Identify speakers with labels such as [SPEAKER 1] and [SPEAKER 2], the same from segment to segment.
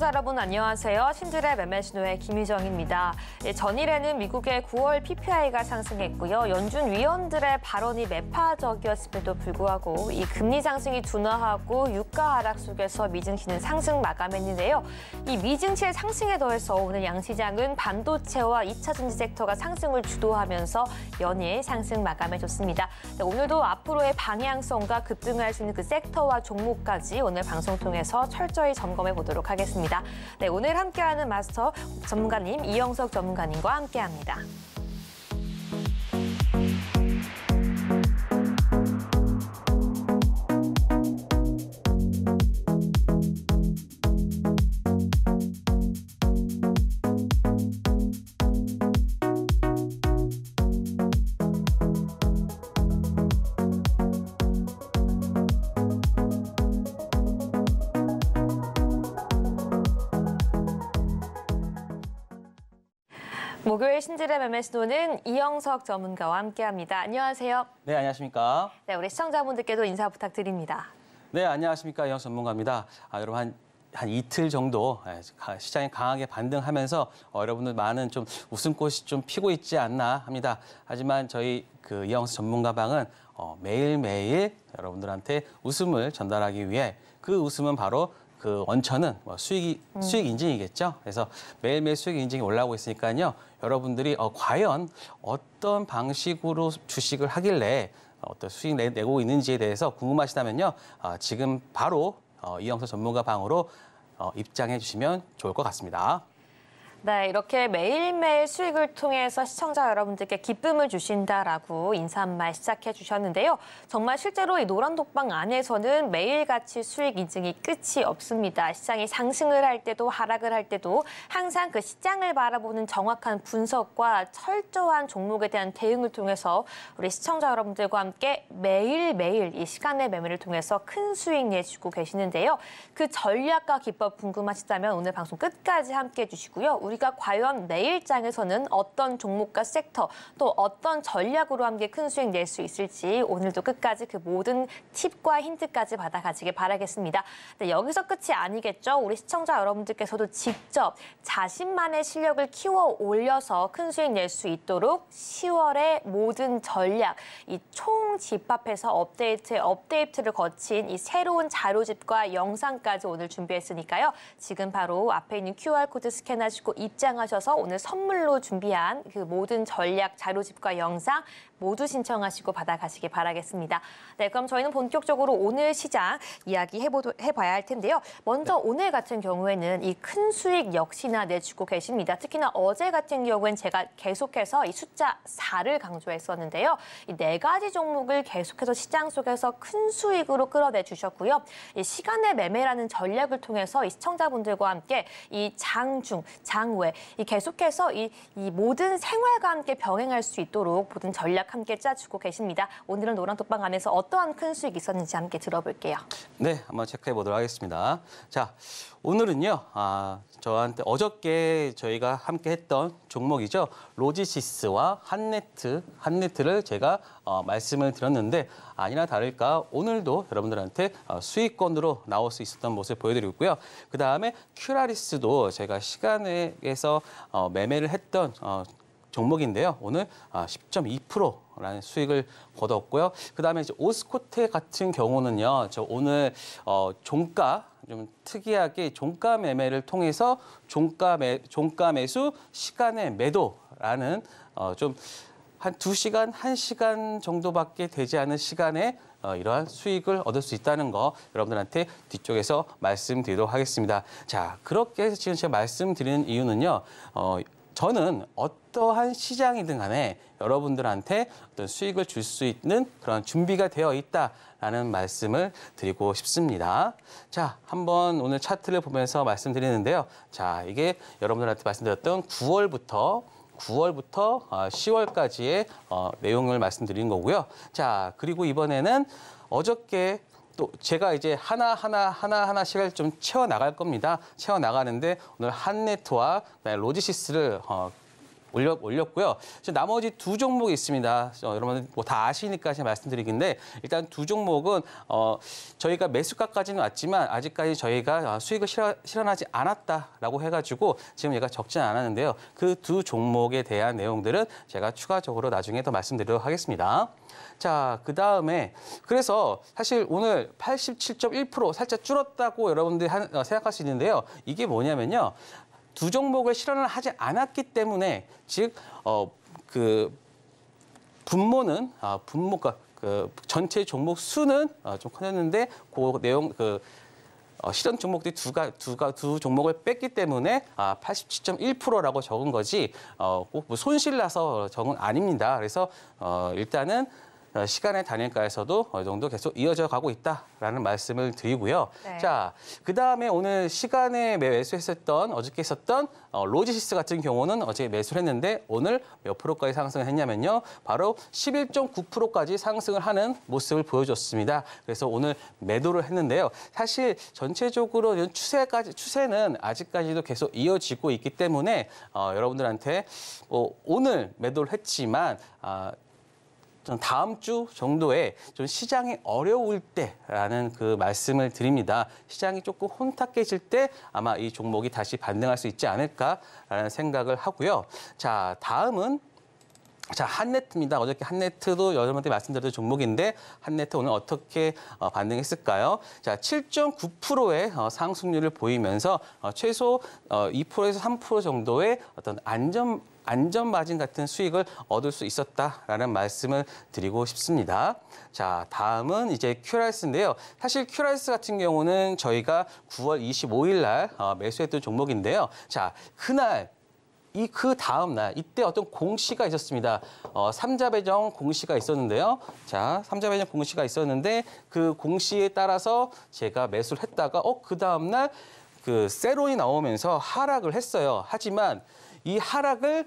[SPEAKER 1] 시청자 여러분 안녕하세요. 신들의 매매 신호의 김희정입니다. 예, 전일에는 미국의 9월 PPI가 상승했고요. 연준 위원들의 발언이 매파적이었음에도 불구하고 이 금리 상승이 둔화하고 유가 하락 속에서 미증시는 상승 마감했는데요. 이 미증시의 상승에 더해서 오늘 양시장은 반도체와 2차 전지 섹터가 상승을 주도하면서 연일 상승 마감해줬습니다. 네, 오늘도 앞으로의 방향성과 급등할 수 있는 그 섹터와 종목까지 오늘 방송 통해서 철저히 점검해 보도록 하겠습니다. 네, 오늘 함께하는 마스터 전문가님 이영석 전문가님과 함께합니다. 목요일 신지의 매매 신호는 이영석 전문가와 함께합니다. 안녕하세요.
[SPEAKER 2] 네, 안녕하십니까.
[SPEAKER 1] 네, 우리 시청자분들께도 인사 부탁드립니다.
[SPEAKER 2] 네, 안녕하십니까. 이영석 전문가입니다. 아, 여러분 한, 한 이틀 정도 예, 시장이 강하게 반등하면서 어, 여러분들 많은 좀 웃음꽃이 좀 피고 있지 않나 합니다. 하지만 저희 그 이영석 전문가방은 어, 매일매일 여러분들한테 웃음을 전달하기 위해 그 웃음은 바로 그 원천은 뭐 수익이 음. 수익 인증이겠죠. 그래서 매일매일 수익 인증이 올라오고 있으니까요. 여러분들이 어, 과연 어떤 방식으로 주식을 하길래 어떤 수익 내, 내고 있는지에 대해서 궁금하시다면요. 어, 지금 바로 어, 이영서 전문가 방으로 어, 입장해 주시면 좋을 것 같습니다.
[SPEAKER 1] 네, 이렇게 매일매일 수익을 통해서 시청자 여러분들께 기쁨을 주신다라고 인사 한 말 시작해 주셨는데요. 정말 실제로 이 노란 독방 안에서는 매일같이 수익 인증이 끝이 없습니다. 시장이 상승을 할 때도 하락을 할 때도 항상 그 시장을 바라보는 정확한 분석과 철저한 종목에 대한 대응을 통해서 우리 시청자 여러분들과 함께 매일매일 이 시간의 매매를 통해서 큰 수익 내주고 계시는데요. 그 전략과 기법 궁금하시다면 오늘 방송 끝까지 함께 해주시고요. 우리가 과연 내일장에서는 어떤 종목과 섹터 또 어떤 전략으로 함께 큰 수익 낼 수 있을지 오늘도 끝까지 그 모든 팁과 힌트까지 받아가시길 바라겠습니다. 네, 여기서 끝이 아니겠죠. 우리 시청자 여러분들께서도 직접 자신만의 실력을 키워 올려서 큰 수익 낼 수 있도록 10월의 모든 전략, 이 총 집합해서 업데이트 업데이트를 거친 이 새로운 자료집과 영상까지 오늘 준비했으니까요. 지금 바로 앞에 있는 QR코드 스캔하시고 입장하셔서 오늘 선물로 준비한 그 모든 전략 자료집과 영상 모두 신청하시고 받아가시기 바라겠습니다. 네, 그럼 저희는 본격적으로 오늘 시장 이야기 해보도, 해봐야 할 텐데요. 먼저 네. 오늘 같은 경우에는 이 큰 수익 역시나 내주고 계십니다. 특히나 어제 같은 경우엔 제가 계속해서 이 숫자 4를 강조했었는데요. 이 네 가지 종목을 계속해서 시장 속에서 큰 수익으로 끌어내 주셨고요. 이 시간의 매매라는 전략을 통해서 이 시청자분들과 함께 이 장중, 장외, 이 계속해서 이, 이 모든 생활과 함께 병행할 수 있도록 모든 전략 함께 짜주고 계십니다. 오늘은 노란 독방 안에서 어떠한 큰 수익이 있었는지 함께 들어볼게요.
[SPEAKER 2] 네, 한번 체크해 보도록 하겠습니다. 자, 오늘은요. 아, 저한테 어저께 저희가 함께 했던 종목이죠. 로지시스와 한네트, 한네트를 제가 어, 말씀을 드렸는데 아니나 다를까 오늘도 여러분들한테 어, 수익권으로 나올 수 있었던 모습 보여드리고 고요 그다음에 큐라리스도 제가 시간에서 어, 매매를 했던 어, 종목인데요. 오늘 10.2%라는 아, 수익을 거뒀고요. 그다음에 이제 오스코테 같은 경우는요. 저 오늘 어 종가 좀 특이하게 종가 매매를 통해서 종가 매 종가 매수 시간의 매도라는 어 좀 한 두시간한시간 정도밖에 되지 않은 시간에 어, 이러한 수익을 얻을 수 있다는 거 여러분들한테 뒤쪽에서 말씀드리도록 하겠습니다. 자, 그렇게 해서 지금 제가 말씀드리는 이유는요. 어, 저는 어떠한 시장이든 간에 여러분들한테 어떤 수익을 줄 수 있는 그런 준비가 되어 있다라는 말씀을 드리고 싶습니다. 자, 한번 오늘 차트를 보면서 말씀드리는데요. 자, 이게 여러분들한테 말씀드렸던 9월부터 9월부터 10월까지의 어, 어, 내용을 말씀드린 거고요. 자, 그리고 이번에는 어저께 또 제가 이제 하나 하나 하나 하나 시간을 좀 채워 나갈 겁니다. 채워 나가는데 오늘 한네트와 로지시스를 어, 올렸 올렸고요. 지금 나머지 두 종목이 있습니다. 어, 여러분 뭐다 아시니까 제가 말씀드리긴데 일단 두 종목은 어, 저희가 매수가까지는 왔지만 아직까지 저희가 어, 수익을 실현, 실현하지 않았다라고 해가지고 지금 얘가 적진 않았는데요. 그 두 종목에 대한 내용들은 제가 추가적으로 나중에 더 말씀드리도록 하겠습니다. 자, 그 다음에 그래서 사실 오늘 87.1% 살짝 줄었다고 여러분들이 한, 어, 생각할 수 있는데요. 이게 뭐냐면요. 두 종목을 실현을 하지 않았기 때문에 즉 어 그 분모는 아 분모가 그러니까 그 전체 종목 수는 어, 좀 커졌는데 그 내용 그 어, 실현 종목들이 두가 두가 두 종목을 뺐기 때문에 아 87.1%라고 적은 거지 어, 꼭뭐 손실 나서 적은 아닙니다. 그래서 어, 일단은 어, 시간의 단일가에서도 어느 정도 계속 이어져 가고 있다라는 말씀을 드리고요. 네. 자, 그 다음에 오늘 시간에 매수했었던 어저께 했었던 어, 로지시스 같은 경우는 어제 매수를 했는데 오늘 몇 프로까지 상승을 했냐면요. 바로 11.9%까지 상승을 하는 모습을 보여줬습니다. 그래서 오늘 매도를 했는데요. 사실 전체적으로 추세까지 추세는 아직까지도 계속 이어지고 있기 때문에 어, 여러분들한테 어, 오늘 매도를 했지만 어, 다음 주 정도에 좀 시장이 어려울 때라는 그 말씀을 드립니다. 시장이 조금 혼탁해질 때 아마 이 종목이 다시 반등할 수 있지 않을까라는 생각을 하고요. 자, 다음은 자, 한네트입니다. 어저께 한네트도 여러분한테 말씀드렸던 종목인데 한네트 오늘 어떻게 어, 반등했을까요? 자, 7.9%의 어, 상승률을 보이면서 어, 최소 2%에서 3% 정도의 어떤 안전 안전 마진 같은 수익을 얻을 수 있었다라는 말씀을 드리고 싶습니다. 자, 다음은 이제 큐라이스인데요. 사실 큐라이스 같은 경우는 저희가 9월 25일 날 어, 매수했던 종목인데요. 자, 그날 이 그 다음 날 이때 어떤 공시가 있었습니다. 어, 삼자배정 공시가 있었는데요. 자, 삼자배정 공시가 있었는데 그 공시에 따라서 제가 매수를 했다가 어그 다음 날 그 세론이 나오면서 하락을 했어요. 하지만 이 하락을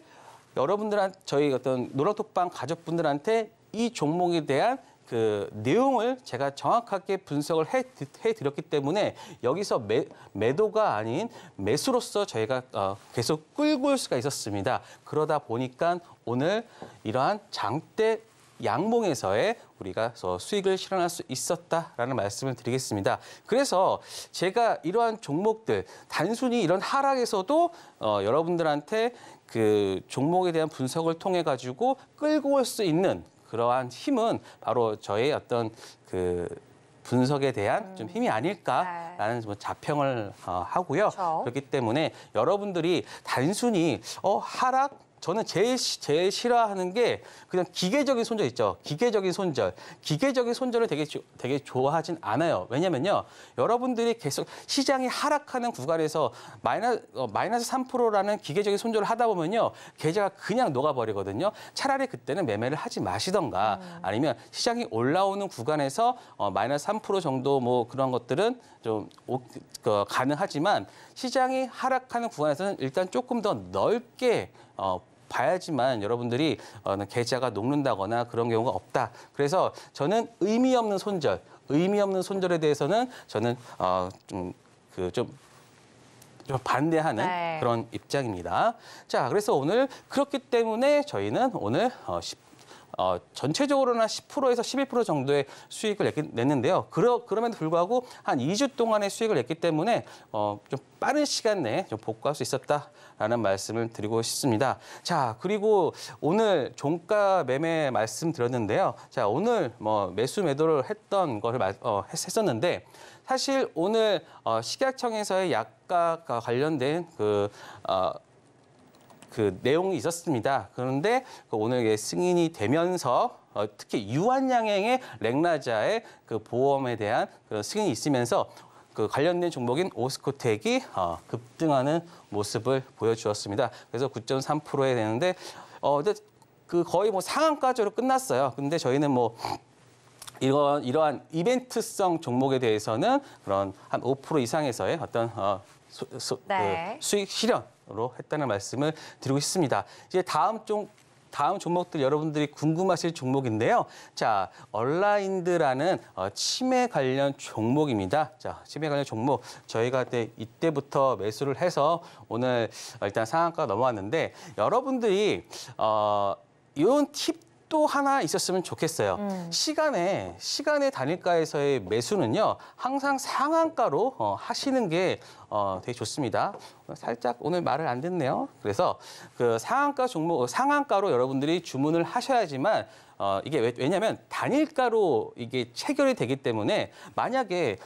[SPEAKER 2] 여러분들한 저희 어떤 노락톡방 가족분들한테 이 종목에 대한 그 내용을 제가 정확하게 분석을 해, 해 드렸기 때문에 여기서 매, 매도가 아닌 매수로서 저희가 어, 계속 끌고 올 수가 있었습니다. 그러다 보니까 오늘 이러한 장대 양봉에서의 우리가 수익을 실현할 수 있었다라는 말씀을 드리겠습니다. 그래서 제가 이러한 종목들 단순히 이런 하락에서도 어, 여러분들한테 그 종목에 대한 분석을 통해 가지고 끌고 올 수 있는 그러한 힘은 바로 저의 어떤 그 분석에 대한 음. 좀 힘이 아닐까라는 음, 네. 뭐 자평을 어, 하고요. 그렇죠. 그렇기 때문에 여러분들이 단순히 어 하락 저는 제일, 제일 싫어하는 게 그냥 기계적인 손절 있죠. 기계적인 손절. 기계적인 손절을 되게, 되게 좋아하진 않아요. 왜냐면요. 여러분들이 계속 시장이 하락하는 구간에서 마이너, 어, 마이너스 3%라는 기계적인 손절을 하다 보면요. 계좌가 그냥 녹아버리거든요. 차라리 그때는 매매를 하지 마시던가 음. 아니면 시장이 올라오는 구간에서 어, 마이너스 3% 정도 뭐 그런 것들은 좀 오, 그, 가능하지만 시장이 하락하는 구간에서는 일단 조금 더 넓게 어, 봐야지만 여러분들이 어, 계좌가 녹는다거나 그런 경우가 없다. 그래서 저는 의미 없는 손절, 의미 없는 손절에 대해서는 저는 어, 좀 그, 좀, 좀 반대하는 네. 그런 입장입니다. 자, 그래서 오늘 그렇기 때문에 저희는 오늘 어, 어, 전체적으로는 한 10%에서 11% 정도의 수익을 냈, 냈는데요. 그러, 그럼에도 불구하고 한 2주 동안의 수익을 냈기 때문에 어, 좀 빠른 시간 내에 좀 복구할 수 있었다라는 말씀을 드리고 싶습니다. 자, 그리고 오늘 종가 매매 말씀드렸는데요. 자, 오늘 뭐 매수 매도를 했던 걸 어, 했었는데 사실 오늘 어, 식약청에서의 약가가 관련된 그 어, 그 내용이 있었습니다. 그런데 그 오늘 의 승인이 되면서 어, 특히 유한양행의 렉라자의 그 보험에 대한 그 승인이 있으면서 그 관련된 종목인 오스코텍이 어, 급등하는 모습을 보여주었습니다. 그래서 9.3%에 되는데 어근그 거의 뭐상한가적로 끝났어요. 근데 저희는 뭐 이런 이러한 이벤트성 종목에 대해서는 그런 한 5% 이상에서의 어떤 어, 소, 소, 그 네. 그 수익 실현 대으로 했다는 말씀을 드리고 싶습니다. 이제 다음 종 다음 종목들 여러분들이 궁금하실 종목인데요. 자, 얼라인드라는 어, 치매 관련 종목입니다. 자, 치매 관련 종목 저희가 네, 이때부터 매수를 해서 오늘 일단 상한가 넘어왔는데 여러분들이 어 이런 팁또 하나 있었으면 좋겠어요. 음. 시간에 시간에 단일가에서의 매수는요 항상 상한가로 어, 하시는 게 어, 되게 좋습니다. 살짝 오늘 말을 안 듣네요. 그래서 그 상한가 종목 상한가로 여러분들이 주문을 하셔야지만 어, 이게 왜, 왜냐면 단일가로 이게 체결이 되기 때문에 만약에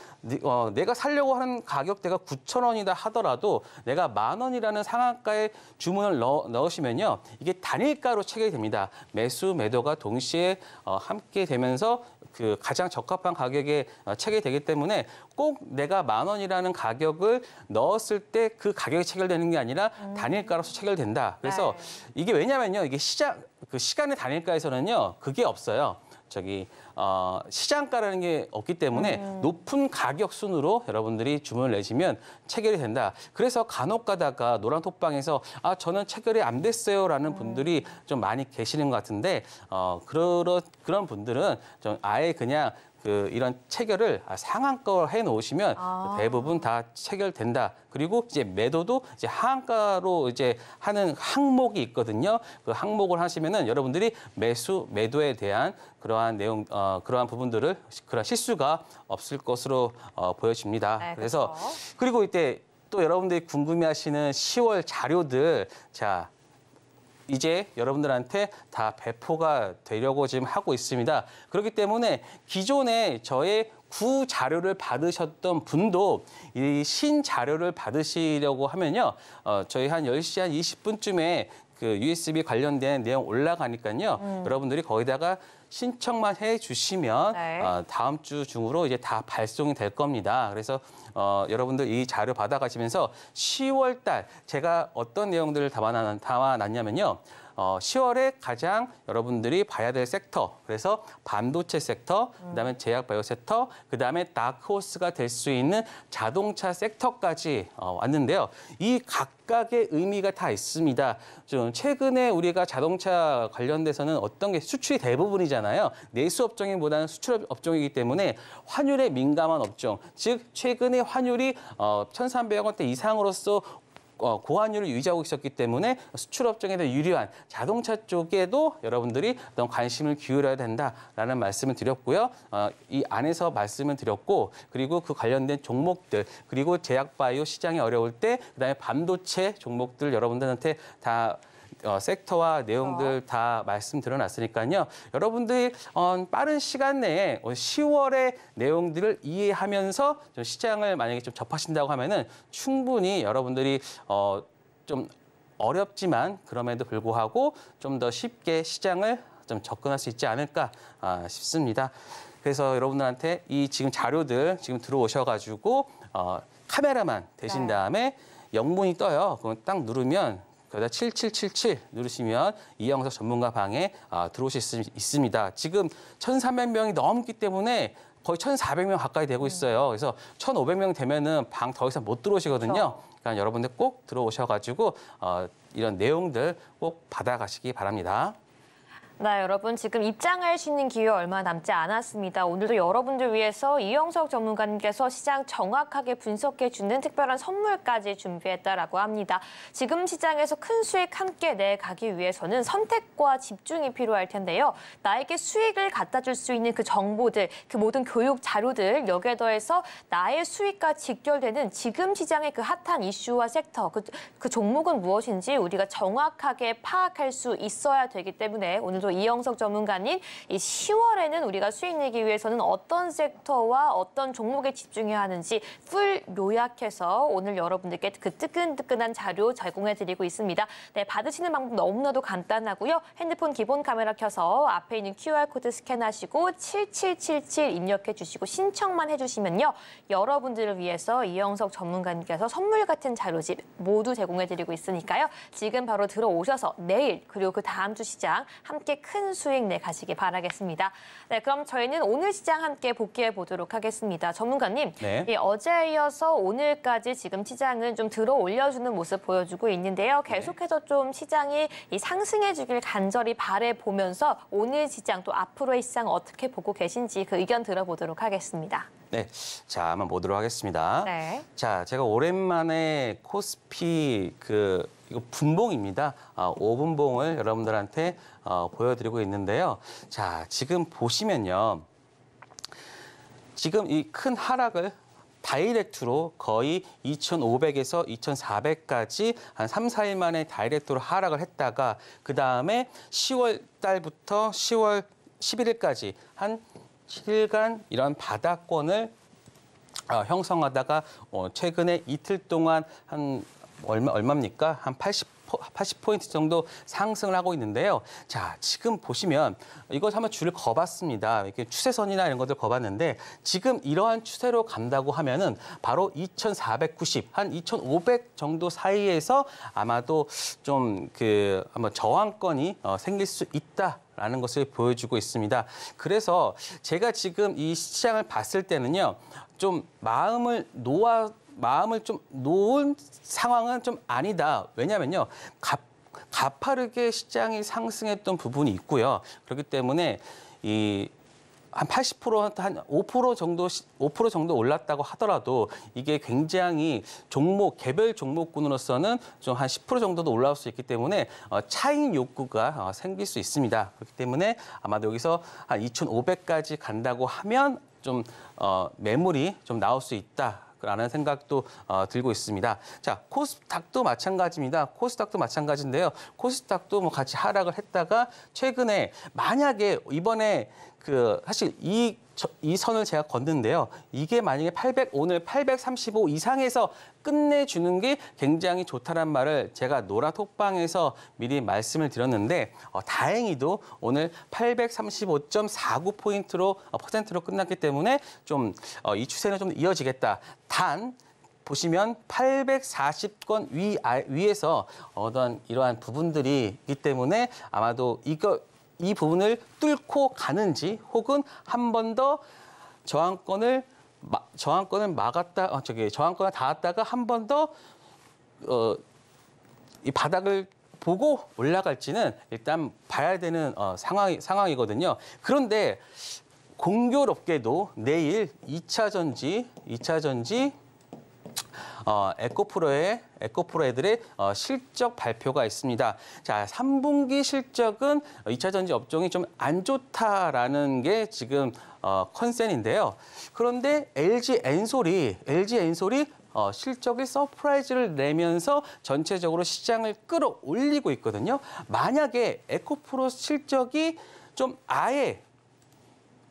[SPEAKER 2] 어, 내가 살려고 하는 가격대가 9천 원이다 하더라도 내가 만 원이라는 상한가에 주문을 넣, 넣으시면요 이게 단일가로 체결됩니다. 이 매수 매도가 동시에 어, 함께 되면서 그 가장 적합한 가격에 어, 체결되기 이 때문에 꼭 내가 만 원이라는 가격을 넣었을 때 그 가격이 체결되는 게 아니라 음. 단일가로서 체결된다. 그래서 네. 이게 왜냐면요 이게 시장 그 시간의 단일가에서는요 그게 없어요. 저기 어, 시장가라는 게 없기 때문에 음. 높은 가격 순으로 여러분들이 주문을 내시면 체결이 된다. 그래서 간혹 가다가 노란 톡방에서 아 저는 체결이 안 됐어요라는 음. 분들이 좀 많이 계시는 것 같은데 어, 그러, 그런 분들은 좀 아예 그냥 그 이런 체결을 아, 상한가로 해 놓으시면 아. 그 대부분 다 체결된다. 그리고 이제 매도도 이제 하한가로 이제 하는 항목이 있거든요. 그 항목을 하시면은 여러분들이 매수 매도에 대한 그러한 내용 어, 그러한 부분들을 그런 실수가 없을 것으로 어, 보여집니다. 네, 그래서 그 그리고 이때 또 여러분들이 궁금해하시는 10월 자료들 자 이제 여러분들한테 다 배포가 되려고 지금 하고 있습니다. 그렇기 때문에 기존에 저의 구 자료를 받으셨던 분도 이 신 자료를 받으시려고 하면요. 어, 저희 한 10시 한 20분쯤에 그 USB 관련된 내용 올라가니까요. 음. 여러분들이 거기다가 신청만 해주시면 네. 어, 다음 주 중으로 이제 다 발송이 될 겁니다. 그래서 어, 여러분들 이 자료 받아가시면서 10월 달 제가 어떤 내용들을 담아놨, 담아놨냐면요. 어, 10월에 가장 여러분들이 봐야 될 섹터 그래서 반도체 섹터, 그다음에 제약 바이오 섹터, 그다음에 다크호스가 될 수 있는 자동차 섹터까지 어, 왔는데요. 이 각각의 의미가 다 있습니다. 좀 최근에 우리가 자동차 관련돼서는 어떤 게 수출이 대부분이잖아요. 내수 업종보다는 인 수출 업종이기 때문에 환율에 민감한 업종, 즉 최근에 환율이 어, 1,300원 대 이상으로서 어, 고환율을 유지하고 있었기 때문에 수출업 종에 대한 유리한 자동차 쪽에도 여러분들이 어떤 관심을 기울여야 된다라는 말씀을 드렸고요. 어, 이 안에서 말씀을 드렸고 그리고 그 관련된 종목들 그리고 제약바이오 시장이 어려울 때 그다음에 반도체 종목들 여러분들한테 다 어, 섹터와 내용들 어. 다 말씀드려놨으니까요. 여러분들이 어, 빠른 시간 내에 10월의 어, 내용들을 이해하면서 좀 시장을 만약에 좀 접하신다고 하면은 충분히 여러분들이 어, 좀 어렵지만 그럼에도 불구하고 좀 더 쉽게 시장을 좀 접근할 수 있지 않을까 아, 싶습니다. 그래서 여러분들한테 이 지금 자료들 지금 들어오셔가지고 어, 카메라만 대신 네. 다음에 영문이 떠요. 그럼 딱 누르면 그러다7777 누르시면 이영석 전문가 방에 아, 들어오실 수 있습니다. 지금 1,300명이 넘기 때문에 거의 1,400명 가까이 되고 네. 있어요. 그래서 1,500명 되면은 방 더 이상 못 들어오시거든요. 그렇죠. 그러니까 여러분들 꼭 들어오셔가지고 어, 이런 내용들 꼭 받아가시기 바랍니다.
[SPEAKER 1] 네, 여러분 지금 입장할 수 있는 기회 얼마 남지 않았습니다. 오늘도 여러분들 위해서 이영석 전문가님께서 시장 정확하게 분석해 주는 특별한 선물까지 준비했다라고 합니다. 지금 시장에서 큰 수익 함께 내가기 위해서는 선택과 집중이 필요할 텐데요. 나에게 수익을 갖다 줄 수 있는 그 정보들, 그 모든 교육 자료들 여기에 더해서 나의 수익과 직결되는 지금 시장의 그 핫한 이슈와 섹터, 그, 그 종목은 무엇인지 우리가 정확하게 파악할 수 있어야 되기 때문에 오늘도 대표 이영석 전문가님, 이 10월에는 우리가 수익 내기 위해서는 어떤 섹터와 어떤 종목에 집중해야 하는지 풀 요약해서 오늘 여러분들께 그 뜨끈뜨끈한 자료 제공해드리고 있습니다. 네, 받으시는 방법 너무나도 간단하고요. 핸드폰 기본 카메라 켜서 앞에 있는 QR코드 스캔하시고 7777 입력해 주시고 신청만 해주시면요. 여러분들을 위해서 이영석 전문가님께서 선물 같은 자료집 모두 제공해드리고 있으니까요. 지금 바로 들어오셔서 내일 그리고 그 다음 주 시장 함께 큰 수익 내 가시기 바라겠습니다. 네, 그럼 저희는 오늘 시장 함께 복귀해 보도록 하겠습니다. 전문가님, 네. 예, 어제에 이어서 오늘까지 지금 시장은 좀 들어 올려주는 모습 보여주고 있는데요. 네. 계속해서 좀 시장이 상승해 주길 간절히 바래 보면서 오늘 시장 또 앞으로의 시장 어떻게 보고 계신지 그 의견 들어보도록 하겠습니다.
[SPEAKER 2] 네, 자 한번 보도록 하겠습니다. 네. 자, 제가 오랜만에 코스피 그 이거 분봉입니다. 어, 아, 5분봉을 여러분들한테 어, 보여드리고 있는데요. 자, 지금 보시면요. 지금 이 큰 하락을 다이렉트로 거의 2,500에서 2,400까지 한 3, 4일 만에 다이렉트로 하락을 했다가 그 다음에 10월 달부터 10월 11일까지 한 7일간 이런 바닥권을 어, 형성하다가 어, 최근에 이틀 동안 한 얼마, 얼마입니까? 한 80, 80포인트 정도 상승을 하고 있는데요. 자, 지금 보시면 이것 한번 줄을 거봤습니다. 이렇게 추세선이나 이런 것들 거봤는데 지금 이러한 추세로 간다고 하면은 바로 2,490, 한 2,500 정도 사이에서 아마도 좀 그 한번 저항권이 어, 생길 수 있다. 라는 것을 보여주고 있습니다. 그래서 제가 지금 이 시장을 봤을 때는요, 좀 마음을 놓아 마음을 좀 놓은 상황은 좀 아니다. 왜냐면요. 갑, 가파르게 시장이 상승했던 부분이 있고요. 그렇기 때문에 이 한 80%한 5% 정도 5% 정도 올랐다고 하더라도 이게 굉장히 종목 개별 종목군으로서는 좀 한 10% 정도도 올라올 수 있기 때문에 어, 차익 욕구가 어, 생길 수 있습니다. 그렇기 때문에 아마도 여기서 한 2,500까지 간다고 하면 좀 어, 매물이 좀 나올 수 있다. 라는 생각도 어, 들고 있습니다. 자, 코스닥도 마찬가지입니다. 코스닥도 마찬가지인데요. 코스닥도 뭐 같이 하락을 했다가 최근에 만약에 이번에 그 사실 이, 저, 이 선을 제가 걷는데요. 이게 만약에 800 오늘 835 이상에서 끝내주는 게 굉장히 좋다란 말을 제가 노라 톡방에서 미리 말씀을 드렸는데 어, 다행히도 오늘 835.49포인트로 어, 퍼센트로 끝났기 때문에 좀이 어, 추세는 좀 이어지겠다. 단 보시면 840건 위, 아, 위에서 어떤 이러한 부분들이기 있 때문에 아마도 이거 이 부분을 뚫고 가는지 혹은 한 번 더 저항권을 마, 저항권은 막았다, 어, 저기 저항권을 닿았다가 한 번 더 어, 이 바닥을 보고 올라갈지는 일단 봐야 되는 어, 상황이, 상황이거든요. 그런데 공교롭게도 내일 2차 전지, 2차 전지 어, 에코프로의 에코프로 애들의 어, 실적 발표가 있습니다. 자, 3분기 실적은 2차 전지 업종이 좀 안 좋다라는 게 지금 어, 컨센인데요. 그런데 LG 엔솔이 LG 엔솔이 어, 실적이 서프라이즈를 내면서 전체적으로 시장을 끌어올리고 있거든요. 만약에 에코프로 실적이 좀 아예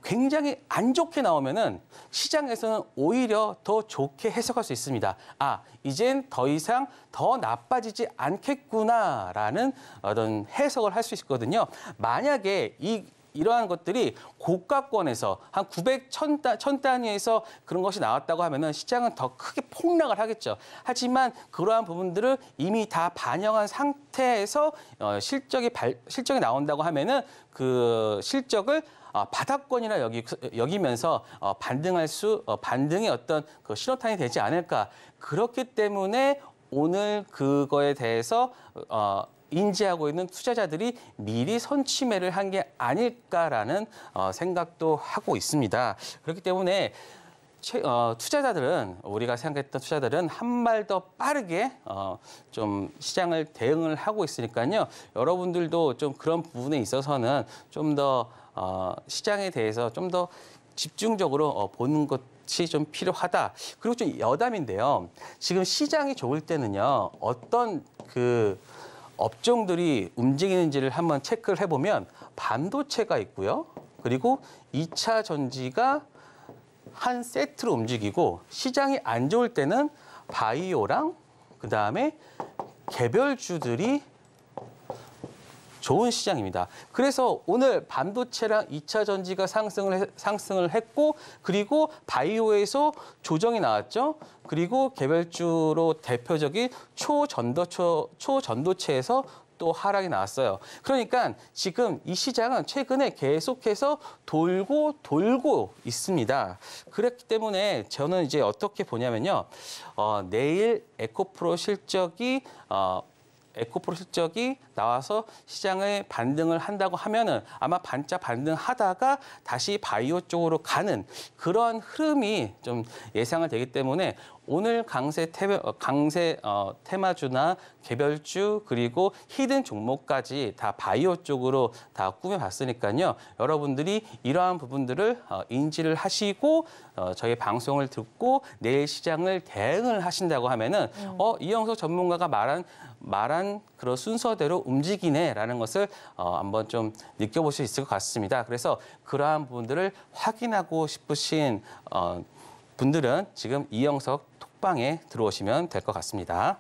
[SPEAKER 2] 굉장히 안 좋게 나오면은 시장에서는 오히려 더 좋게 해석할 수 있습니다. 아, 이젠 더 이상 더 나빠지지 않겠구나라는 어떤 해석을 할 수 있거든요. 만약에 이 이러한 것들이 고가권에서 한 900, 1000, 1000 단위에서 그런 것이 나왔다고 하면은 시장은 더 크게 폭락을 하겠죠. 하지만 그러한 부분들을 이미 다 반영한 상태에서 어, 실적이 발, 실적이 나온다고 하면은 그 실적을 어, 바닥권이라 여기, 여기면서 어, 반등할 수 어, 반등의 어떤 그 신호탄이 되지 않을까 그렇기 때문에 오늘 그거에 대해서 어, 인지하고 있는 투자자들이 미리 선침해를 한 게 아닐까라는 어, 생각도 하고 있습니다. 그렇기 때문에 어, 투자자들은 우리가 생각했던 투자들은 한 발 더 빠르게 어, 좀 시장을 대응을 하고 있으니까요. 여러분들도 좀 그런 부분에 있어서는 좀더 어, 시장에 대해서 좀 더 집중적으로 어, 보는 것. 이좀 필요하다. 그리고 좀 여담인데요. 지금 시장이 좋을 때는요, 어떤 그 업종들이 움직이는지를 한번 체크를 해보면 반도체가 있고요. 그리고 2차 전지가 한 세트로 움직이고 시장이 안 좋을 때는 바이오랑 그다음에 개별주들이 좋은 시장입니다. 그래서 오늘 반도체랑 2차 전지가 상승을 해, 상승을 했고 그리고 바이오에서 조정이 나왔죠. 그리고 개별주로 대표적인 초전도초 초전도체에서 또 하락이 나왔어요. 그러니까 지금 이 시장은 최근에 계속해서 돌고 돌고 있습니다. 그렇기 때문에 저는 이제 어떻게 보냐면요. 어, 내일 에코프로 실적이 어, 에코프로 실적이 나와서 시장에 반등을 한다고 하면은 아마 반짝 반등하다가 다시 바이오 쪽으로 가는 그런 흐름이 좀 예상을 되기 때문에 오늘 강세, 테, 어, 강세 어, 테마주나 개별주 그리고 히든 종목까지 다 바이오 쪽으로 다 꾸며봤으니까요. 여러분들이 이러한 부분들을 어, 인지를 하시고 어, 저희 방송을 듣고 내일 시장을 대응을 하신다고 하면은 음. 어 이영석 전문가가 말한 말한 그런 순서대로 움직이네라는 것을 어, 한번 좀느껴볼수 있을 것 같습니다. 그래서 그러한 부분들을 확인하고 싶으신 어, 분들은 지금 이영석 톡방에 들어오시면 될 것 같습니다.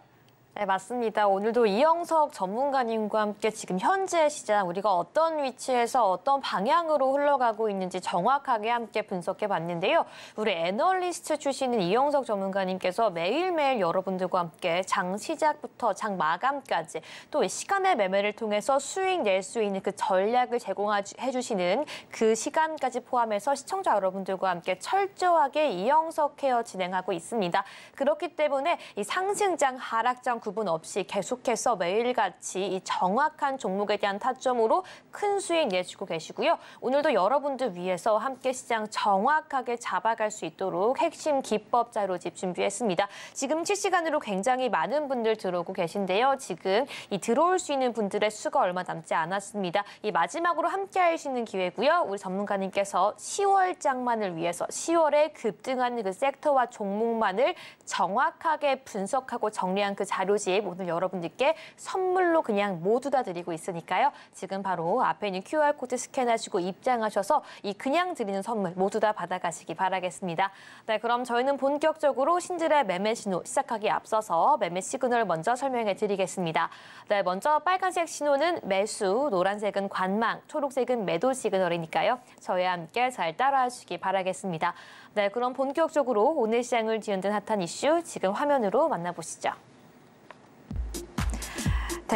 [SPEAKER 1] 네, 맞습니다. 오늘도 이영석 전문가님과 함께 지금 현재 시장 우리가 어떤 위치에서 어떤 방향으로 흘러가고 있는지 정확하게 함께 분석해 봤는데요. 우리 애널리스트 출신인 이영석 전문가님께서 매일매일 여러분들과 함께 장 시작부터 장 마감까지 또 시간의 매매를 통해서 수익 낼 수 있는 그 전략을 제공해 주시는 그 시간까지 포함해서 시청자 여러분들과 함께 철저하게 이영석 케어 진행하고 있습니다. 그렇기 때문에 이 상승장 하락장 구분 없이 계속해서 매일같이 이 정확한 종목에 대한 타점으로 큰 수익 내시고 계시고요. 오늘도 여러분들 위해서 함께 시장 정확하게 잡아갈 수 있도록 핵심 기법 자료집 준비했습니다. 지금 실시간으로 굉장히 많은 분들 들어오고 계신데요. 지금 이 들어올 수 있는 분들의 수가 얼마 남지 않았습니다. 이 마지막으로 함께 하시는 기회고요. 우리 전문가님께서 10월 장만을 위해서 10월에 급등하는 그 섹터와 종목만을 정확하게 분석하고 정리한 그 자료 자료집 오늘 여러분들께 선물로 그냥 모두 다 드리고 있으니까요. 지금 바로 앞에 있는 QR코드 스캔하시고 입장하셔서 이 그냥 드리는 선물 모두 다 받아가시기 바라겠습니다. 네, 그럼 저희는 본격적으로 신들의 매매 신호 시작하기 앞서서 매매 시그널 먼저 설명해 드리겠습니다. 네, 먼저 빨간색 신호는 매수, 노란색은 관망, 초록색은 매도 시그널이니까요. 저희와 함께 잘 따라하시기 바라겠습니다. 네, 그럼 본격적으로 오늘 시장을 뒤흔든 핫한 이슈 지금 화면으로 만나보시죠.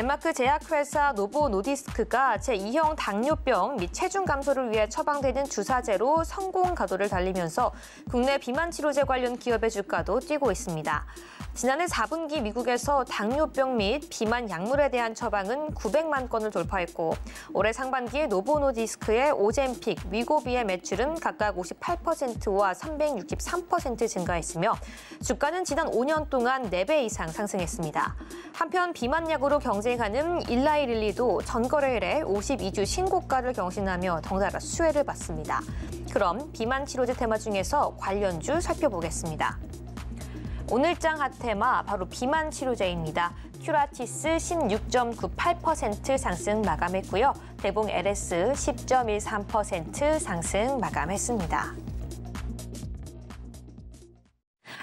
[SPEAKER 1] 덴마크 제약회사 노보 노디스크가 제2형 당뇨병 및 체중 감소를 위해 처방되는 주사제로 성공 가도를 달리면서 국내 비만 치료제 관련 기업의 주가도 뛰고 있습니다. 지난해 4분기 미국에서 당뇨병 및 비만 약물에 대한 처방은 900만 건을 돌파했고 올해 상반기에 노보노디스크의 오젠픽, 위고비의 매출은 각각 58%와 363% 증가했으며 주가는 지난 5년 동안 4배 이상 상승했습니다. 한편 비만 약으로 경쟁하는 일라이릴리도 전거래일에 52주 신고가를 경신하며 덩달아 수혜를 받습니다. 그럼 비만 치료제 테마 중에서 관련주 살펴보겠습니다. 오늘장 핫테마 바로 비만 치료제입니다. 큐라티스 16.98% 상승 마감했고요. 대봉 LS 10.13% 상승 마감했습니다.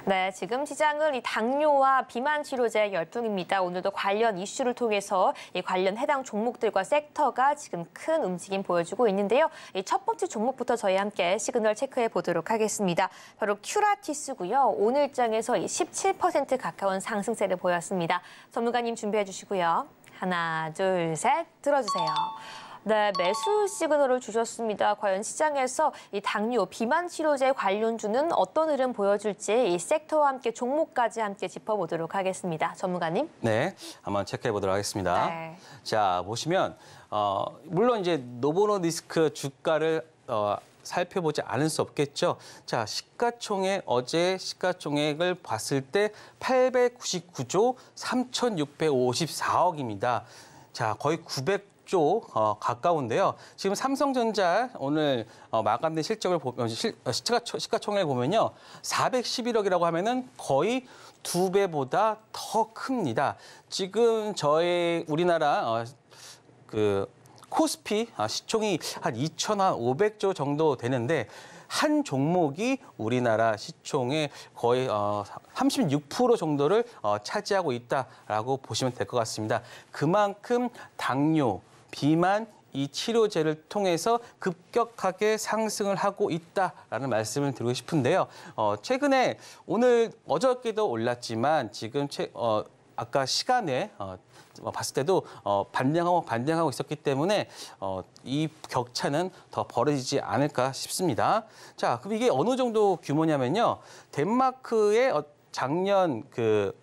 [SPEAKER 1] 네, 지금 시장은 이 당뇨와 비만 치료제 열풍입니다. 오늘도 관련 이슈를 통해서 이 관련 해당 종목들과 섹터가 지금 큰 움직임 보여주고 있는데요. 이 첫 번째 종목부터 저희 함께 시그널 체크해 보도록 하겠습니다. 바로 큐라티스고요. 오늘장에서 17% 가까운 상승세를 보였습니다. 전문가님 준비해 주시고요. 하나, 둘, 셋 들어주세요. 네, 매수 시그널을 주셨습니다. 과연 시장에서 이 당뇨, 비만 치료제 관련주는 어떤 흐름 보여줄지 이 섹터와 함께 종목까지 함께 짚어보도록 하겠습니다. 전문가님. 네,
[SPEAKER 2] 한번 체크해 보도록 하겠습니다. 네. 자, 보시면 어, 물론 이제 노보노디스크 주가를 어, 살펴보지 않을 수 없겠죠. 자, 시가총액 어제 시가총액을 봤을 때 899조 3,654억입니다. 자, 거의 900 50조 어, 가까운데요. 지금 삼성전자 오늘 어, 마감된 실적을 보면 어, 실, 어, 시가, 시가총액을 보면요. 411억이라고 하면은 거의 두 배보다 더 큽니다. 지금 저희 우리나라 어, 그 코스피 아, 시총이 한 2,500조 정도 되는데 한 종목이 우리나라 시총의 거의 어, 36% 정도를 어, 차지하고 있다라고 보시면 될 것 같습니다. 그만큼 당뇨 비만 이 치료제를 통해서 급격하게 상승을 하고 있다라는 말씀을 드리고 싶은데요. 어, 최근에 오늘 어저께도 올랐지만 지금 최, 어, 아까 시간에 어, 뭐 봤을 때도 어, 반등하고 반등하고 있었기 때문에 어, 이 격차는 더 벌어지지 않을까 싶습니다. 자, 그럼 이게 어느 정도 규모냐면요. 덴마크의 어, 작년 그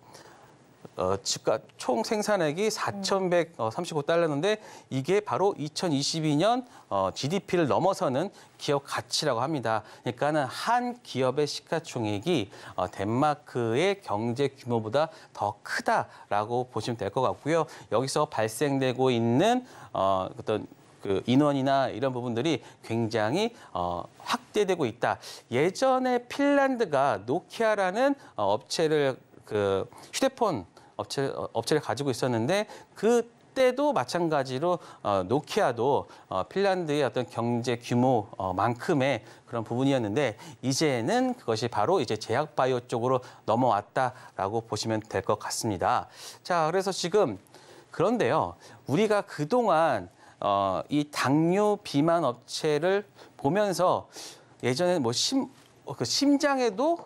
[SPEAKER 2] 어, 집값 총 생산액이 4 1 3 5달러였는데 이게 바로 2022년 어, GDP를 넘어서는 기업 가치라고 합니다. 그러니까는 한 기업의 시가총액이 어, 덴마크의 경제 규모보다 더 크다라고 보시면 될 것 같고요. 여기서 발생되고 있는 어, 어떤 그 인원이나 이런 부분들이 굉장히 어, 확대되고 있다. 예전에 핀란드가 노키아라는 어, 업체를 그 휴대폰 업체, 어, 업체를 가지고 있었는데 그 때도 마찬가지로 어, 노키아도 어, 핀란드의 어떤 경제 규모만큼의 어, 그런 부분이었는데 이제는 그것이 바로 이제 제약 바이오 쪽으로 넘어왔다라고 보시면 될 것 같습니다. 자, 그래서 지금 그런데요. 우리가 그동안 어, 이 당뇨 비만 업체를 보면서 예전에 뭐 심, 어, 그 심장에도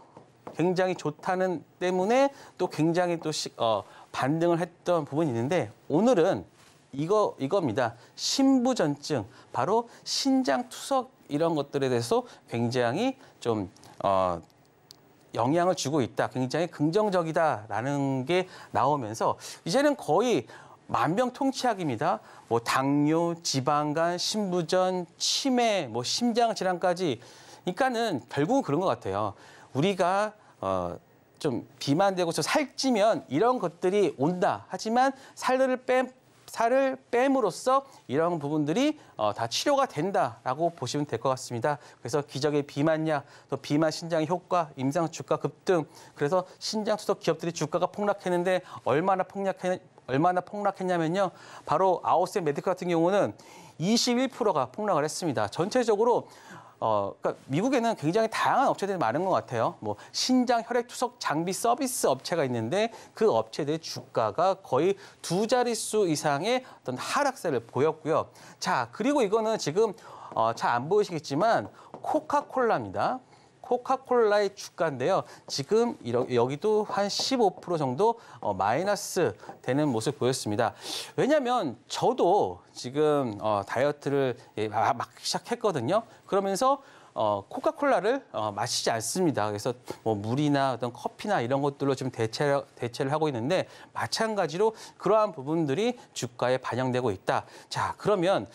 [SPEAKER 2] 굉장히 좋다는 때문에 또 굉장히 또 시, 어, 반등을 했던 부분이 있는데 오늘은 이거 이겁니다. 신부전증 바로 신장 투석 이런 것들에 대해서 굉장히 좀 어, 영향을 주고 있다. 굉장히 긍정적이다라는 게 나오면서 이제는 거의 만병통치약입니다. 뭐 당뇨, 지방간, 신부전, 치매, 뭐 심장 질환까지. 그러니까는 결국은 그런 것 같아요. 우리가 어, 좀 비만되고 좀 살찌면 이런 것들이 온다. 하지만 살을 뺀 살을 뺨으로써 이런 부분들이 어, 다 치료가 된다라고 보시면 될 것 같습니다. 그래서 기적의 비만약, 또 비만 신장 효과, 임상 주가 급등, 그래서 신장 수석 기업들이 주가가 폭락했는데 얼마나 폭락했 얼마나 폭락했냐면요. 바로 아웃셋 메디컬 같은 경우는 21%가 폭락을 했습니다. 전체적으로 어, 그러니까 미국에는 굉장히 다양한 업체들이 많은 것 같아요. 뭐 신장 혈액 투석 장비 서비스 업체가 있는데 그 업체들의 주가가 거의 두 자릿수 이상의 어떤 하락세를 보였고요. 자, 그리고 이거는 지금 어, 잘 안 보이시겠지만 코카콜라입니다. 코카콜라의 주가인데요. 지금 이런, 여기도 한 15% 정도 어, 마이너스 되는 모습 보였습니다. 왜냐하면 저도 지금 어, 다이어트를 예, 막 시작했거든요. 그러면서 어, 코카콜라를 어, 마시지 않습니다. 그래서 뭐 물이나 어떤 커피나 이런 것들로 지금 대체, 대체를 하고 있는데 마찬가지로 그러한 부분들이 주가에 반영되고 있다. 자, 그러면